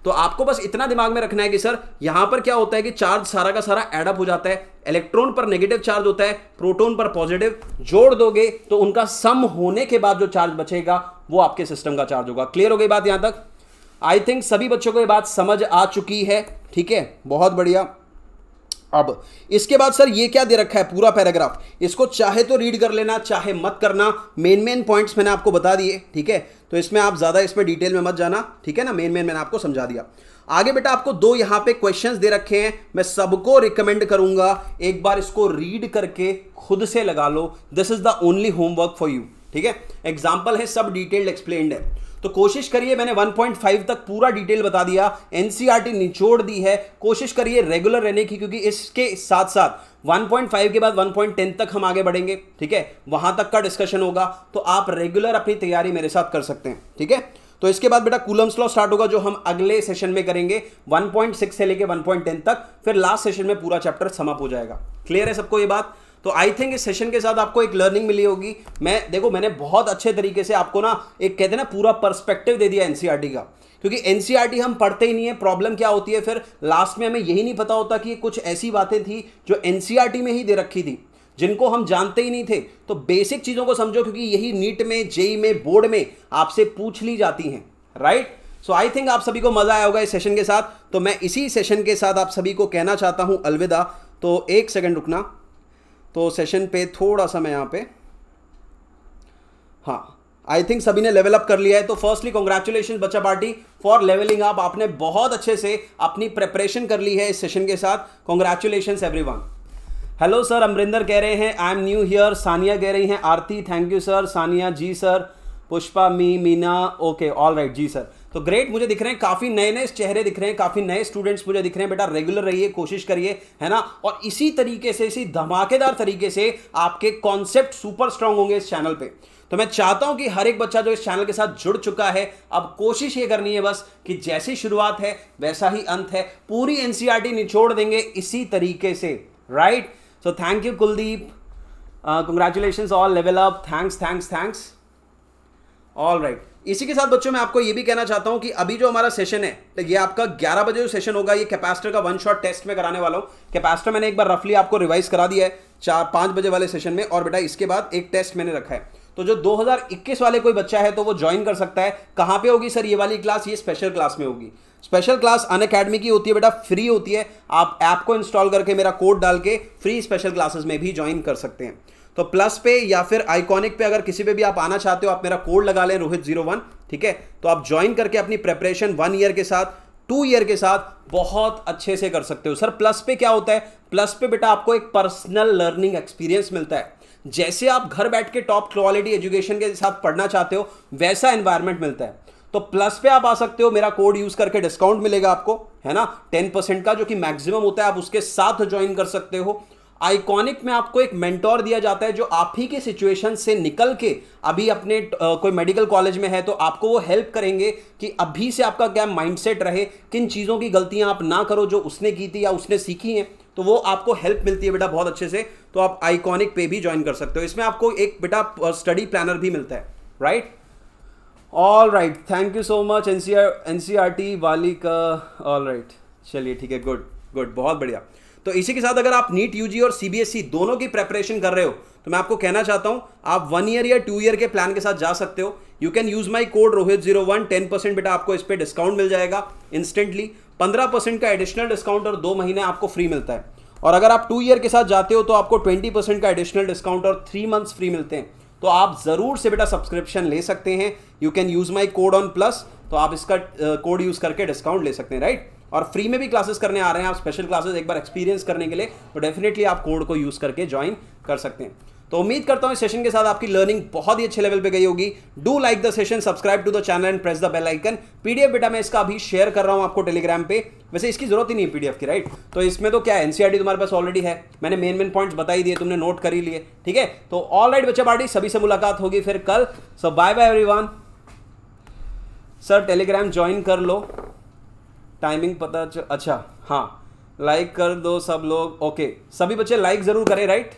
तो आपको बस इतना दिमाग में रखना है कि सर यहां पर क्या होता है कि चार्ज सारा का सारा एडअप हो जाता है इलेक्ट्रॉन पर नेगेटिव चार्ज होता है प्रोटोन पर पॉजिटिव जोड़ दोगे तो उनका सम होने के बाद जो चार्ज बचेगा वो आपके सिस्टम का चार्ज होगा क्लियर हो गई बात यहां तक आई थिंक सभी बच्चों को ये बात समझ आ चुकी है ठीक है बहुत बढ़िया अब इसके बाद सर ये क्या दे रखा है पूरा पैराग्राफ इसको चाहे तो रीड कर लेना चाहे मत करना मेन मेन पॉइंट्स मैंने आपको बता दिए ठीक है तो इसमें आप ज़्यादा इसमें डिटेल में मत जाना ठीक है ना मेन मेन मैंने आपको समझा दिया आगे बेटा आपको दो यहां पे क्वेश्चंस दे रखे हैं मैं सबको रिकमेंड करूंगा एक बार इसको रीड करके खुद से लगा लो this is the only homework for you ठीक है एग्जाम्पल है सब डिटेल्ड एक्सप्लेन है तो कोशिश करिए मैंने 1.5 तक पूरा डिटेल बता दिया एनसीईआरटी e निचोड़ दी है कोशिश करिए रेगुलर रहने की क्योंकि इसके साथ साथ 1.5 के बाद 1.10 तक हम आगे बढ़ेंगे ठीक है वहां तक का डिस्कशन होगा तो आप रेगुलर अपनी तैयारी मेरे साथ कर सकते हैं ठीक है तो इसके बाद बेटा कूलम्स लॉ स्टार्ट होगा जो हम अगले सेशन में करेंगे 1.6 से लेके 1.10 तक फिर लास्ट सेशन में पूरा चैप्टर समाप्त हो जाएगा क्लियर है सबको ये बात तो आई थिंक इस सेशन के साथ आपको एक लर्निंग मिली होगी मैं देखो मैंने बहुत अच्छे तरीके से आपको ना एक कहते हैं ना पूरा पर्सपेक्टिव दे दिया एनसीईआरटी e का क्योंकि एनसीईआरटी e हम पढ़ते ही नहीं है प्रॉब्लम क्या होती है फिर लास्ट में हमें यही नहीं पता होता कि कुछ ऐसी बातें थी जो एनसीआरटी e में ही दे रखी थी जिनको हम जानते ही नहीं थे तो बेसिक चीज़ों को समझो क्योंकि यही नीट में जेई में बोर्ड में आपसे पूछ ली जाती हैं राइट सो आई थिंक आप सभी को मज़ा आया होगा इस सेशन के साथ तो मैं इसी सेशन के साथ आप सभी को कहना चाहता हूं अलविदा तो एक सेकंड रुकना तो सेशन पे थोड़ा सा मैं यहाँ पे हाँ आई थिंक सभी ने लेवल अप कर लिया है तो फर्स्टली कॉन्ग्रेचुलेशन बच्चा पार्टी फॉर लेवलिंग अप आपने बहुत अच्छे से अपनी प्रेपरेशन कर ली है इस सेशन के साथ congratulation one hello sir Amarinder कह रहे हैं I am new here Sania कह रही हैं Aarti thank you sir Sania ji sir Pushpa मी मीना ओके ऑल राइट जी सर तो ग्रेट मुझे दिख रहे हैं काफ़ी नए नए चेहरे दिख रहे हैं काफ़ी नए स्टूडेंट्स मुझे दिख रहे हैं बेटा रेगुलर रहिए कोशिश करिए है ना और इसी तरीके से इसी धमाकेदार तरीके से आपके कॉन्सेप्ट सुपर स्ट्रांग होंगे इस चैनल पे तो मैं चाहता हूं कि हर एक बच्चा जो इस चैनल के साथ जुड़ चुका है अब कोशिश ये करनी है बस कि जैसी शुरुआत है वैसा ही अंत है पूरी एनसीआरटी e निचोड़ देंगे इसी तरीके से right so thank you Kuldeep congratulation all level up thanks thanks thanks all right इसी के साथ बच्चों मैं आपको ये भी कहना चाहता हूँ कि अभी जो हमारा सेशन है तो ये आपका 11 बजे जो सेशन होगा ये कैपेसिटर का वन शॉट टेस्ट में कराने वाला हूँ कैपेसिटर मैंने एक बार रफली आपको रिवाइज करा दिया है चार पाँच बजे वाले सेशन में और बेटा इसके बाद एक टेस्ट मैंने रखा है तो जो 2021 वाले कोई बच्चा है तो वो ज्वाइन कर सकता है कहाँ पे होगी सर ये वाली क्लास ये स्पेशल क्लास में होगी स्पेशल क्लास अन अकेडमी की होती है बेटा फ्री होती है आप ऐप को इंस्टॉल करके मेरा कोड डाल के फ्री स्पेशल क्लासेस में भी ज्वाइन कर सकते हैं तो प्लस पे या फिर आइकॉनिक पे अगर किसी पे भी आप आना चाहते हो आप मेरा कोड लगा लें रोहित जीरो वन ठीक है तो आप ज्वाइन करके अपनी प्रेपरेशन वन ईयर के साथ टू ईयर के साथ बहुत अच्छे से कर सकते हो सर प्लस पे क्या होता है प्लस पे बेटा आपको एक पर्सनल लर्निंग एक्सपीरियंस मिलता है जैसे आप घर बैठ के टॉप क्वालिटी एजुकेशन के साथ पढ़ना चाहते हो वैसा एनवायरमेंट मिलता है तो प्लस पे आप आ सकते हो मेरा कोड यूज करके डिस्काउंट मिलेगा आपको है ना टेन परसेंट का जो कि मैक्सिमम होता है आप उसके साथ ज्वाइन कर सकते हो आइकॉनिक में आपको एक मेंटोर दिया जाता है जो आप ही के सिचुएशन से निकल के अभी अपने आ, कोई मेडिकल कॉलेज में है तो आपको वो हेल्प करेंगे कि अभी से आपका क्या माइंडसेट रहे किन चीज़ों की गलतियां आप ना करो जो उसने की थी या उसने सीखी हैं तो वो आपको हेल्प मिलती है बेटा बहुत अच्छे से तो आप आइकॉनिक पे भी ज्वाइन कर सकते हो इसमें आपको एक बेटा स्टडी प्लानर भी मिलता है right all right thank you so much N C R N C R T वाली का ऑल राइट चलिए ठीक है गुड गुड बहुत बढ़िया तो इसी के साथ अगर आप नीट यूजी और सीबीएसई e दोनों की प्रेपरेशन कर रहे हो तो मैं आपको कहना चाहता हूं आप वन ईयर या टू ईयर के प्लान के साथ जा सकते हो you can use my code Rohit zero one ten percent बेटा आपको इस पर डिस्काउंट मिल जाएगा इंस्टेंटली पंद्रह परसेंट का एडिशनल डिस्काउंट और दो महीने आपको फ्री मिलता है और अगर आप टू ईयर के साथ जाते हो तो आपको ट्वेंटी परसेंट का एडिशनल डिस्काउंट और थ्री मंथ्स फ्री मिलते हैं तो आप ज़रूर से बेटा सब्सक्रिप्शन ले सकते हैं you can use my code on plus तो आप इसका कोड यूज़ करके डिस्काउंट ले सकते हैं राइट और फ्री में भी क्लासेस करने आ रहे हैं आप स्पेशल क्लासेस एक बार एक्सपीरियंस करने के लिए तो डेफिनेटली आप कोड को यूज़ करके ज्वाइन कर सकते हैं तो उम्मीद करता हूं इस सेशन के साथ आपकी लर्निंग बहुत ही अच्छे लेवल पे गई होगी do like the session subscribe to the channel and press the bell icon PDF बेटा मैं इसका अभी शेयर कर रहा हूं आपको टेलीग्राम पे वैसे इसकी जरूरत ही नहीं है पीडीएफ की राइट तो इसमें तो क्या एनसीआरटी तुम्हारे पास ऑलरेडी है मैंने मेन मेन पॉइंट्स बताई दिए तुमने नोट कर ही लिए ठीक है तो ऑल राइट बच्चा पार्टी सभी से मुलाकात होगी फिर कल so bye bye every sir Telegram join कर लो टाइमिंग पता चल अच्छा हाँ लाइक कर दो सब लोग ओके सभी बच्चे लाइक ज़रूर करें राइट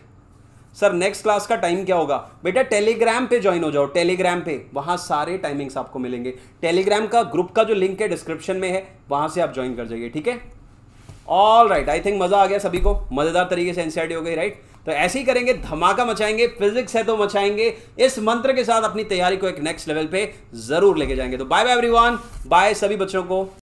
सर नेक्स्ट क्लास का टाइम क्या होगा बेटा टेलीग्राम पे ज्वाइन हो जाओ टेलीग्राम पे वहां सारे टाइमिंग्स आपको मिलेंगे टेलीग्राम का ग्रुप का जो लिंक है डिस्क्रिप्शन में है वहां से आप ज्वाइन कर जाइए ठीक है ऑल राइट आई थिंक मज़ा आ गया सभी को मज़ेदार तरीके से एनसीआर हो गई राइट तो ऐसे ही करेंगे धमाका मचाएंगे फिजिक्स है तो मचाएंगे इस मंत्र के साथ अपनी तैयारी को एक नेक्स्ट लेवल पे जरूर लेके जाएंगे तो बाय बाय एवरीवन बाय सभी बच्चों को